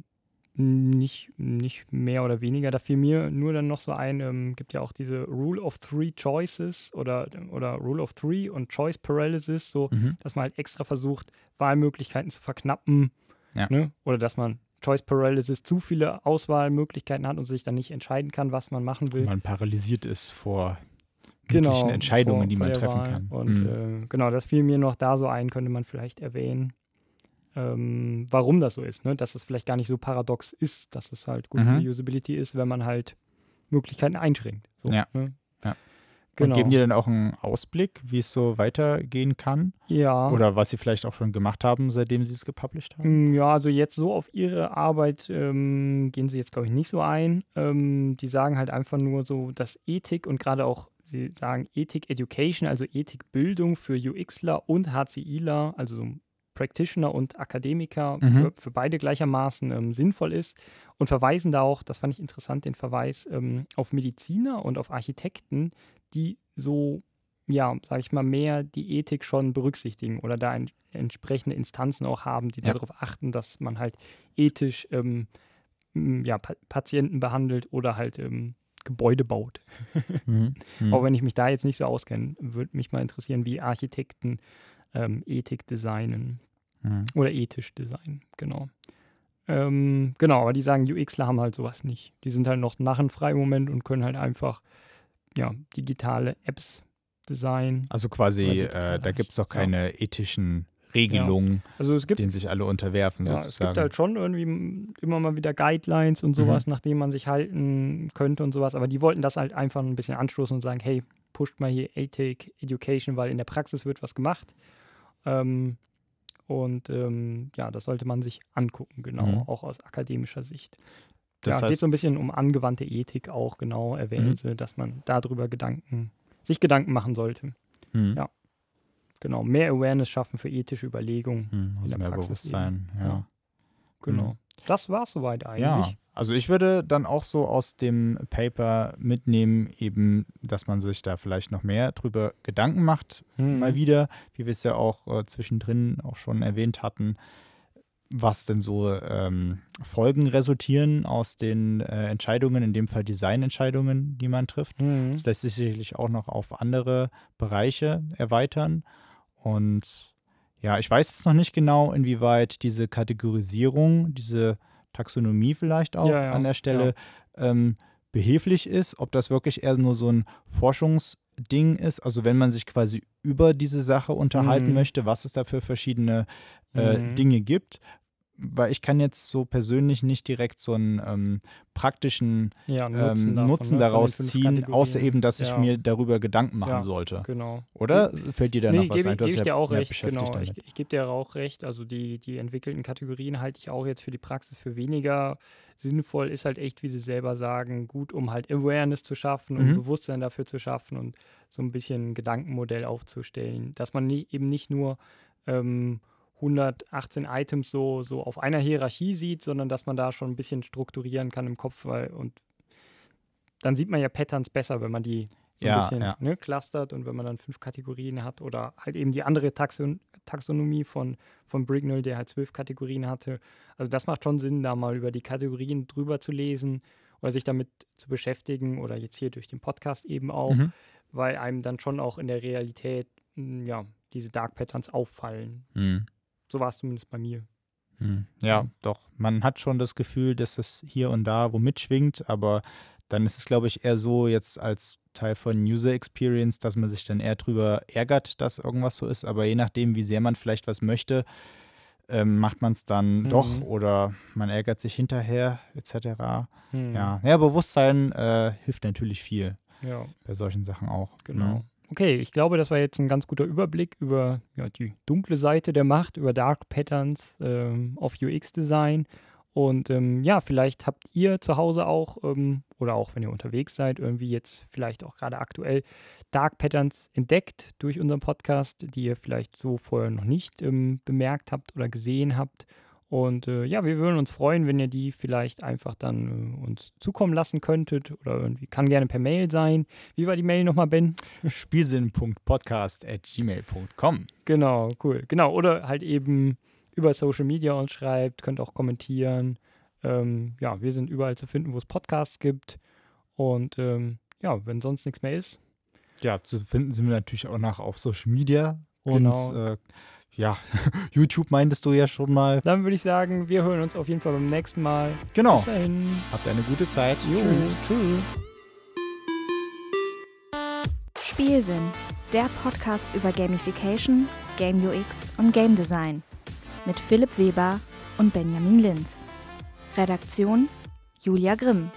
S1: nicht, nicht mehr oder weniger. Da fiel mir nur dann noch so ein, ähm, gibt ja auch diese Rule of Three Choices oder, oder Rule of Three und Choice Paralysis, so mhm. dass man halt extra versucht, Wahlmöglichkeiten zu verknappen. Ja. Ne? Oder dass man Choice Paralysis zu viele Auswahlmöglichkeiten hat und sich dann nicht entscheiden kann, was man machen will. Man
S2: paralysiert ist vor genau, Entscheidungen, vor, die man treffen Wahl. kann. Und mhm.
S1: äh, genau, das fiel mir noch da so ein, könnte man vielleicht erwähnen, ähm, warum das so ist, ne? dass es vielleicht gar nicht so paradox ist, dass es halt gut mhm. für die Usability ist, wenn man halt Möglichkeiten einschränkt. So, ja. ne? Genau. Und geben genau.
S2: dir dann auch einen Ausblick, wie es so weitergehen kann? Ja. Oder was sie vielleicht auch schon gemacht haben, seitdem sie es gepublished
S1: haben? Mm, ja, also jetzt so auf ihre Arbeit ähm, gehen sie jetzt, glaube ich, nicht so ein. Ähm, die sagen halt einfach nur so, dass Ethik und gerade auch, sie sagen Ethik Education, also Ethikbildung für UXler und HCIler, also so Practitioner und Akademiker mhm. für, für, beide gleichermaßen ähm, sinnvoll ist und verweisen da auch, das fand ich interessant, den Verweis ähm, auf Mediziner und auf Architekten, die so, ja, sage ich mal, mehr die Ethik schon berücksichtigen oder da ein, entsprechende Instanzen auch haben, die ja. darauf achten, dass man halt ethisch ähm, ja, pa Patienten behandelt oder halt ähm, Gebäude baut. mhm. Mhm. Auch wenn ich mich da jetzt nicht so auskenne, würde mich mal interessieren, wie Architekten ähm, Ethik designen mhm. oder ethisch designen, genau. Ähm, genau, aber die sagen, UXler haben halt sowas nicht. Die sind halt noch narrenfrei im Moment und können halt einfach ja, digitale Apps designen. Also quasi, äh, da gibt es
S2: doch keine ja. ethischen Regelungen, ja. also es gibt, denen sich alle unterwerfen ja, sozusagen. Es gibt halt
S1: schon irgendwie immer mal wieder Guidelines und sowas, mhm. nach denen man sich halten könnte und sowas, aber die wollten das halt einfach ein bisschen anstoßen und sagen, hey, pusht mal hier Ethik, Education, weil in der Praxis wird was gemacht ähm, und ähm, ja, das sollte man sich angucken, genau, mhm. auch aus akademischer Sicht. Das ja, heißt, geht so ein bisschen um angewandte Ethik auch, genau, erwähnen mhm. dass man darüber Gedanken, sich Gedanken machen sollte. Mhm. Ja, genau, mehr Awareness schaffen für ethische Überlegungen. Mhm, also mehr Praxis Bewusstsein, ja. ja. Genau. Mhm. Das war es soweit eigentlich. Ja.
S2: Also ich würde dann auch so aus dem Paper mitnehmen, eben, dass man sich da vielleicht noch mehr drüber Gedanken macht, mhm. mal wieder, wie wir es ja auch äh, zwischendrin auch schon erwähnt hatten, was denn so ähm, Folgen resultieren aus den äh, Entscheidungen, in dem Fall Designentscheidungen, die man trifft. Mhm. Das lässt sich sicherlich auch noch auf andere Bereiche erweitern und ja, ich weiß jetzt noch nicht genau, inwieweit diese Kategorisierung, diese Taxonomie vielleicht auch ja, ja, an der Stelle ja. ähm, behilflich ist, ob das wirklich eher nur so ein Forschungsding ist, also wenn man sich quasi über diese Sache unterhalten mhm. möchte, was es da für verschiedene äh, mhm. Dinge gibt, weil ich kann jetzt so persönlich nicht direkt so einen ähm, praktischen ja, ähm, Nutzen, ähm, davon, Nutzen ne? daraus ziehen, außer eben, dass ja. ich mir darüber Gedanken machen ja, sollte. Genau. Oder fällt dir da nee, noch was gebe, ein? Du gebe ich dir auch recht, genau. Ich,
S1: ich gebe dir auch recht. Also die, die entwickelten Kategorien halte ich auch jetzt für die Praxis für weniger sinnvoll. Ist halt echt, wie sie selber sagen, gut, um halt Awareness zu schaffen und mhm. Bewusstsein dafür zu schaffen und so ein bisschen ein Gedankenmodell aufzustellen. Dass man nie, eben nicht nur ähm, 118 Items so, so auf einer Hierarchie sieht, sondern dass man da schon ein bisschen strukturieren kann im Kopf, weil und dann sieht man ja Patterns besser, wenn man die so ja, ein bisschen ja. ne, clustert und wenn man dann fünf Kategorien hat oder halt eben die andere Taxon Taxonomie von, von Brignell, der halt zwölf Kategorien hatte. Also das macht schon Sinn, da mal über die Kategorien drüber zu lesen oder sich damit zu beschäftigen oder jetzt hier durch den Podcast eben auch, mhm. weil einem dann schon auch in der Realität hm, ja diese Dark Patterns auffallen. Mhm. So war es zumindest bei mir.
S2: Hm. Ja, doch. Man hat schon das Gefühl, dass es hier und da wo mitschwingt, aber dann ist es, glaube ich, eher so jetzt als Teil von User Experience, dass man sich dann eher drüber ärgert, dass irgendwas so ist. Aber je nachdem, wie sehr man vielleicht was möchte, ähm, macht man es dann mhm. doch oder man ärgert sich hinterher etc. Mhm. Ja. ja, Bewusstsein äh, hilft natürlich viel. Ja. Bei solchen Sachen auch. Ne? Genau. Mhm.
S1: Okay, ich glaube, das war jetzt ein ganz guter Überblick über ja, die dunkle Seite der Macht, über Dark Patterns ähm, auf UX-Design. Und ähm, ja, vielleicht habt ihr zu Hause auch ähm, oder auch wenn ihr unterwegs seid, irgendwie jetzt vielleicht auch gerade aktuell Dark Patterns entdeckt durch unseren Podcast, die ihr vielleicht so vorher noch nicht ähm, bemerkt habt oder gesehen habt. Und äh, ja, wir würden uns freuen, wenn ihr die vielleicht einfach dann äh, uns zukommen lassen könntet oder irgendwie kann gerne per Mail sein. Wie war die Mail nochmal, Ben? Spielsinn.podcast.gmail.com. Genau, cool. Genau, oder halt eben über Social Media uns schreibt, könnt auch kommentieren. Ähm, ja, wir sind überall zu finden, wo es Podcasts gibt.
S2: Und ähm, ja, wenn sonst nichts mehr ist. Ja, zu finden sind wir natürlich auch nach auf Social Media. Und genau. äh, ja, YouTube meintest du ja schon mal. Dann würde ich sagen, wir hören uns auf jeden Fall beim nächsten Mal. Genau. Bis dahin. Habt eine gute Zeit. Jo. Tschüss. Tschüss.
S1: Spielsinn, der Podcast über Gamification, Game UX und Game Design. Mit Philipp Weber und Benjamin Linz. Redaktion Julia Grimm.